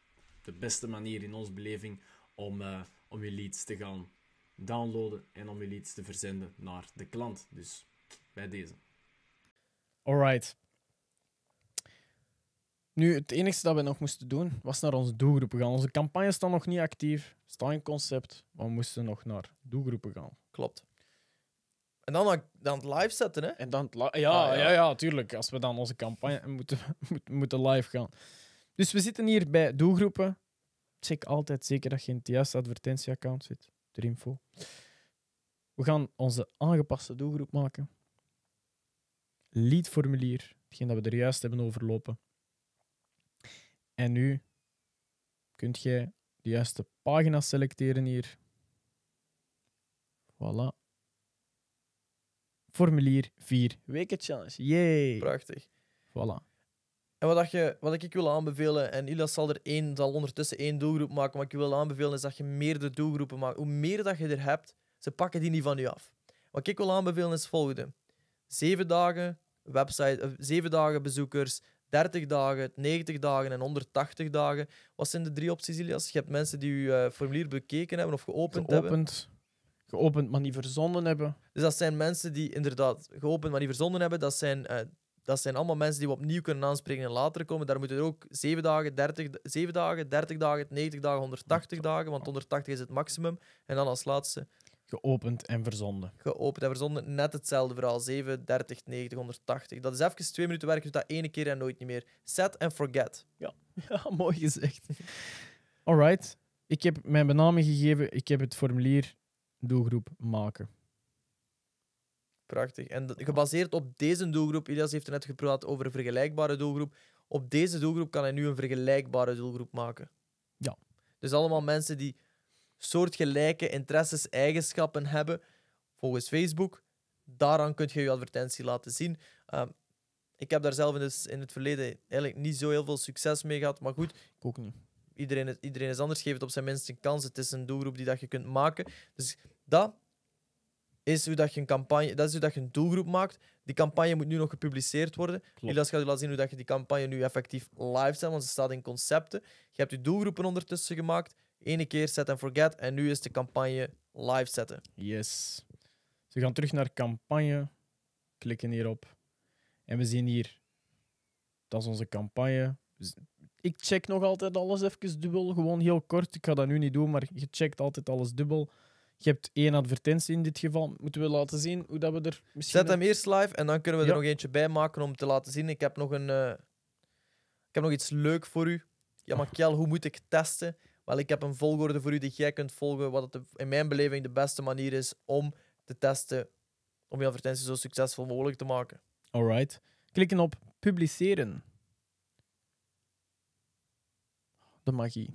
de beste manier in onze beleving om, eh, om je leads te gaan downloaden en om je leads te verzenden naar de klant. Dus bij deze. Alright. Nu, het enige dat we nog moesten doen, was naar onze doelgroepen gaan. Onze campagne staat nog niet actief, staat in concept, maar we moesten nog naar doelgroepen gaan. Klopt. En dan, dan het live zetten, hè? En dan ah, ja, ja, ja. tuurlijk. Als we dan onze campagne moeten, moeten live gaan. Dus we zitten hier bij doelgroepen. Check altijd zeker dat je in het juiste advertentieaccount zit. De info. We gaan onze aangepaste doelgroep maken. Leadformulier, hetgeen dat we er juist hebben overlopen. En nu kunt je de juiste pagina selecteren hier. Voilà. Formulier 4, weken challenge. Prachtig. Voilà. En wat, dat je, wat ik wil aanbevelen, en Ila zal er één, zal ondertussen één doelgroep maken, maar ik wil aanbevelen is dat je meerdere doelgroepen maakt. Hoe meer dat je er hebt, ze pakken die niet van je af. Wat ik wil aanbevelen is het volgende. Zeven dagen, website, eh, zeven dagen bezoekers, 30 dagen, 90 dagen en 180 dagen. Wat zijn de drie opties, Ilias? Je hebt mensen die je eh, formulier bekeken hebben of geopend, hebben. Geopend, maar niet verzonden hebben. Dus dat zijn mensen die inderdaad geopend, maar niet verzonden hebben. Dat zijn, eh, dat zijn allemaal mensen die we opnieuw kunnen aanspreken en later komen. Daar moeten er ook 7 dagen, 30, 7 dagen, 30 dagen, 90 dagen, 180 dagen. Want 180 is het maximum. En dan als laatste Geopend en verzonden. Geopend en verzonden. Net hetzelfde verhaal. 7, 30, 90, 180. Dat is even twee minuten werken, Doe dat ene keer en nooit niet meer. Set and forget. Ja, ja mooi gezegd. Alright. Ik heb mijn benaming gegeven. Ik heb het formulier doelgroep maken. Prachtig. En gebaseerd op deze doelgroep, Ilias heeft er net gepraat over een vergelijkbare doelgroep. Op deze doelgroep kan hij nu een vergelijkbare doelgroep maken. Ja. Dus allemaal mensen die soortgelijke interesses, eigenschappen hebben volgens Facebook. Daaraan kun je je advertentie laten zien. Ehm, ik heb daar zelf in, in, het verleden eigenlijk niet zo heel veel succes mee gehad. Maar goed, ik ook niet. Iedereen is, iedereen is anders. Geef het op zijn minst een kans. Het is een doelgroep die dat je kunt maken. Dus dat is hoe dat je een campagne, dat is hoe dat je een doelgroep maakt. Die campagne moet nu nog gepubliceerd worden. Lilas gaat u laten zien hoe dat je die campagne nu effectief live zet, want ze staat in concepten. Je hebt je doelgroepen ondertussen gemaakt. Ene keer set and forget. En nu is de campagne live zetten. Yes. Ze dus we gaan terug naar campagne. Klikken hierop. En we zien hier, dat is onze campagne. Dus ik check nog altijd alles even dubbel, gewoon heel kort. Ik ga dat nu niet doen, maar je checkt altijd alles dubbel. Je hebt één advertentie in dit geval. Moeten we laten zien hoe dat we er misschien... Zet hem eerst live en dan kunnen we er nog eentje bij maken om te laten zien. Ik heb nog, een, eh, ik heb nog iets leuk voor u. Ja, maar Kjell, hoe moet ik testen? Wel, ik heb een volgorde voor u die jij kunt volgen, wat in mijn beleving de beste manier is om te testen, om je advertentie zo succesvol mogelijk te maken. Alright. Klikken op publiceren. De magie.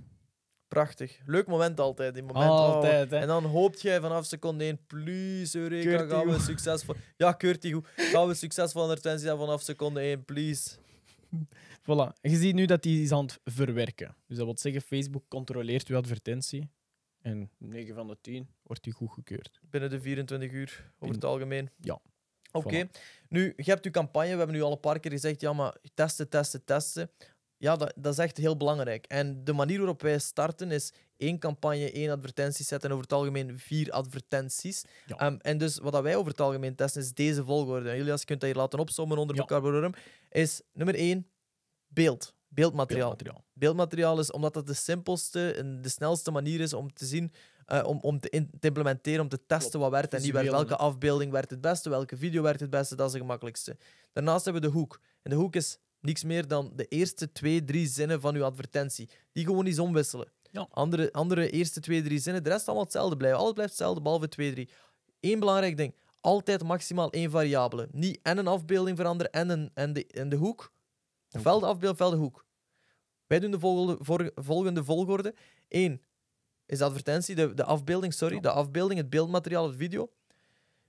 Prachtig. Leuk moment altijd. Die moment, altijd, oh, En dan hoopt jij vanaf seconde 1, please, Eureka, gaan we succesvol... Ja, Kurtie. Gaan we succesvol advertentie zijn vanaf seconde 1, please. Voilà. je ziet nu dat hij is aan het verwerken. Dus dat wil zeggen, Facebook controleert uw advertentie. En 9 van de 10 wordt die goedgekeurd. Binnen de 24 uur, over het algemeen. Ja. Oké. Nu, je hebt je campagne, we hebben nu al een paar keer gezegd, ja, maar testen, testen, testen. Ja, dat, dat is echt heel belangrijk. En de manier waarop wij starten is één campagne, één advertentie zetten en over het algemeen vier advertenties. Ja. Ehm, en dus wat wij over het algemeen testen is deze volgorde. Jullie Julias, je kunt dat hier laten opzommen onder ja. elkaar, is nummer één, beeld. Beeldmateriaal. beeldmateriaal. is omdat dat de simpelste en de snelste manier is om te zien, eh, om, om te, implementeren, om te testen wat werkt en niet werkt. Welke afbeelding werkt het beste, welke video werkt het beste, dat is het gemakkelijkste. Daarnaast hebben we de hoek. En de hoek is niks meer dan de eerste twee, drie zinnen van uw advertentie. Die gewoon eens omwisselen. Andere, andere eerste twee, drie zinnen, de rest allemaal hetzelfde blijven. Alles blijft hetzelfde, behalve twee, drie. Eén belangrijk ding, altijd maximaal één variabele. Niet en een afbeelding veranderen en, een, en, de, en de hoek, Ofwel de afbeeld, velde hoek. Wij doen de volgende, volgende volgorde. 1. is de advertentie, de, de afbeelding, sorry. De afbeelding, het beeldmateriaal, het video.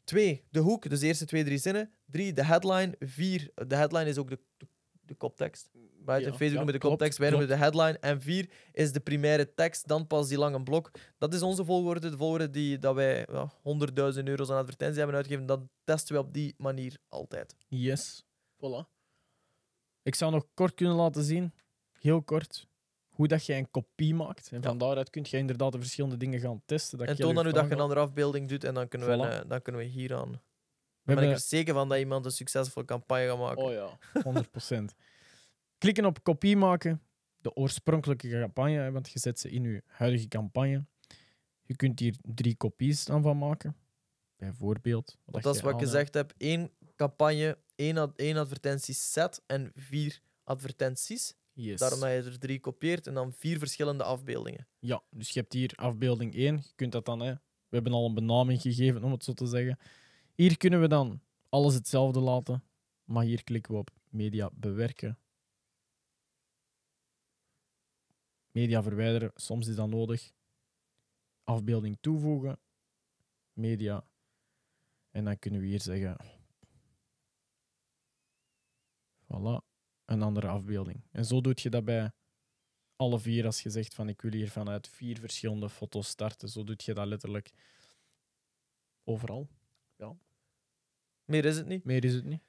Twee, de hoek, dus de eerste twee, drie zinnen. Drie, de headline. Vier, de headline is ook de, de, koptekst. Bij Facebook ja, noemen de koptekst, wij noemen de headline. En vier is de primaire tekst, dan pas die lange blok. Dat is onze volgorde, de volgorde die, dat wij ja, 100.000 euro's aan advertentie hebben uitgegeven. Dat testen we op die manier altijd. Yes, voilà. Ik zou nog kort kunnen laten zien, heel kort, hoe dat je een kopie maakt. En van daaruit kun je inderdaad de verschillende dingen gaan testen. Dat en toon dan hoe dat je een andere afbeelding doet en dan kunnen, we, eh, dan kunnen we hieraan. ben ik er zeker van dat iemand een succesvolle campagne gaat maken. Oh ja, 100%. Klikken op kopie maken, de oorspronkelijke campagne, want je zet ze in je huidige campagne. Je kunt hier drie kopies dan van maken, bijvoorbeeld. dat is wat ik gezegd heb, Eén campagne één, ad één advertentieset en vier advertenties. Daarom dat je er drie kopieert en dan vier verschillende afbeeldingen. Ja, dus je hebt hier afbeelding 1. Je kunt dat dan, hè, we hebben al een benaming gegeven om het zo te zeggen. Hier kunnen we dan alles hetzelfde laten, maar hier klikken we op media bewerken. Media verwijderen, soms is dat nodig. Afbeelding toevoegen, media. En dan kunnen we hier zeggen Voilà, een andere afbeelding. En zo doe je dat bij alle vier. Als je zegt van ik wil hier vanuit vier verschillende foto's starten, zo doe je dat letterlijk overal. Ja. Meer is het niet. Meer is het niet.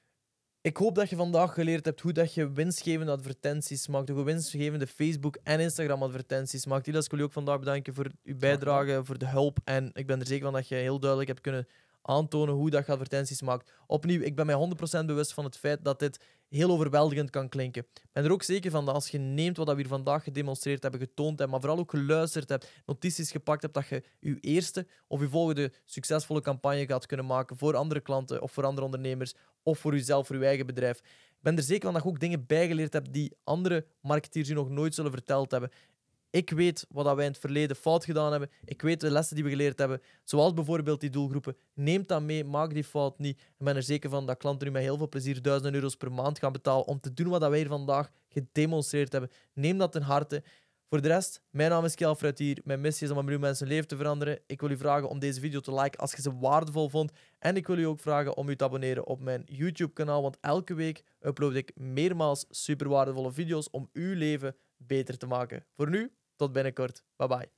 Ik hoop dat je vandaag geleerd hebt hoe dat je winstgevende advertenties maakt. Hoe winstgevende Facebook- en Instagram-advertenties maakt. Ilas, ik wil je ook vandaag bedanken voor uw bijdrage, voor de hulp. En ik ben er zeker van dat je heel duidelijk hebt kunnen aantonen hoe dat je advertenties maakt. Opnieuw, ik ben mij 100% bewust van het feit dat dit heel overweldigend kan klinken. Ik ben er ook zeker van dat als je neemt wat we hier vandaag gedemonstreerd hebben, getoond hebben, maar vooral ook geluisterd hebt, notities gepakt hebt, dat je je eerste of je volgende succesvolle campagne gaat kunnen maken voor andere klanten of voor andere ondernemers of voor jezelf, voor je eigen bedrijf. Ik ben er zeker van dat je ook dingen bijgeleerd hebt die andere marketeers je nog nooit zullen verteld hebben ik weet wat wij in het verleden fout gedaan hebben. Ik weet de lessen die we geleerd hebben. Zoals bijvoorbeeld die doelgroepen. Neem dat mee, maak die fout niet. Ik ben er zeker van dat klanten nu met heel veel plezier duizenden euro's per maand gaan betalen om te doen wat wij hier vandaag gedemonstreerd hebben. Neem dat ten harte. Voor de rest, mijn naam is Kiel hier. Mijn missie is om een miljoen mensen leven te veranderen. Ik wil u vragen om deze video te liken als je ze waardevol vond. En ik wil u ook vragen om u te abonneren op mijn YouTube-kanaal, want elke week upload ik meermaals super waardevolle video's om uw leven beter te maken. Voor nu, tot binnenkort. Bye bye.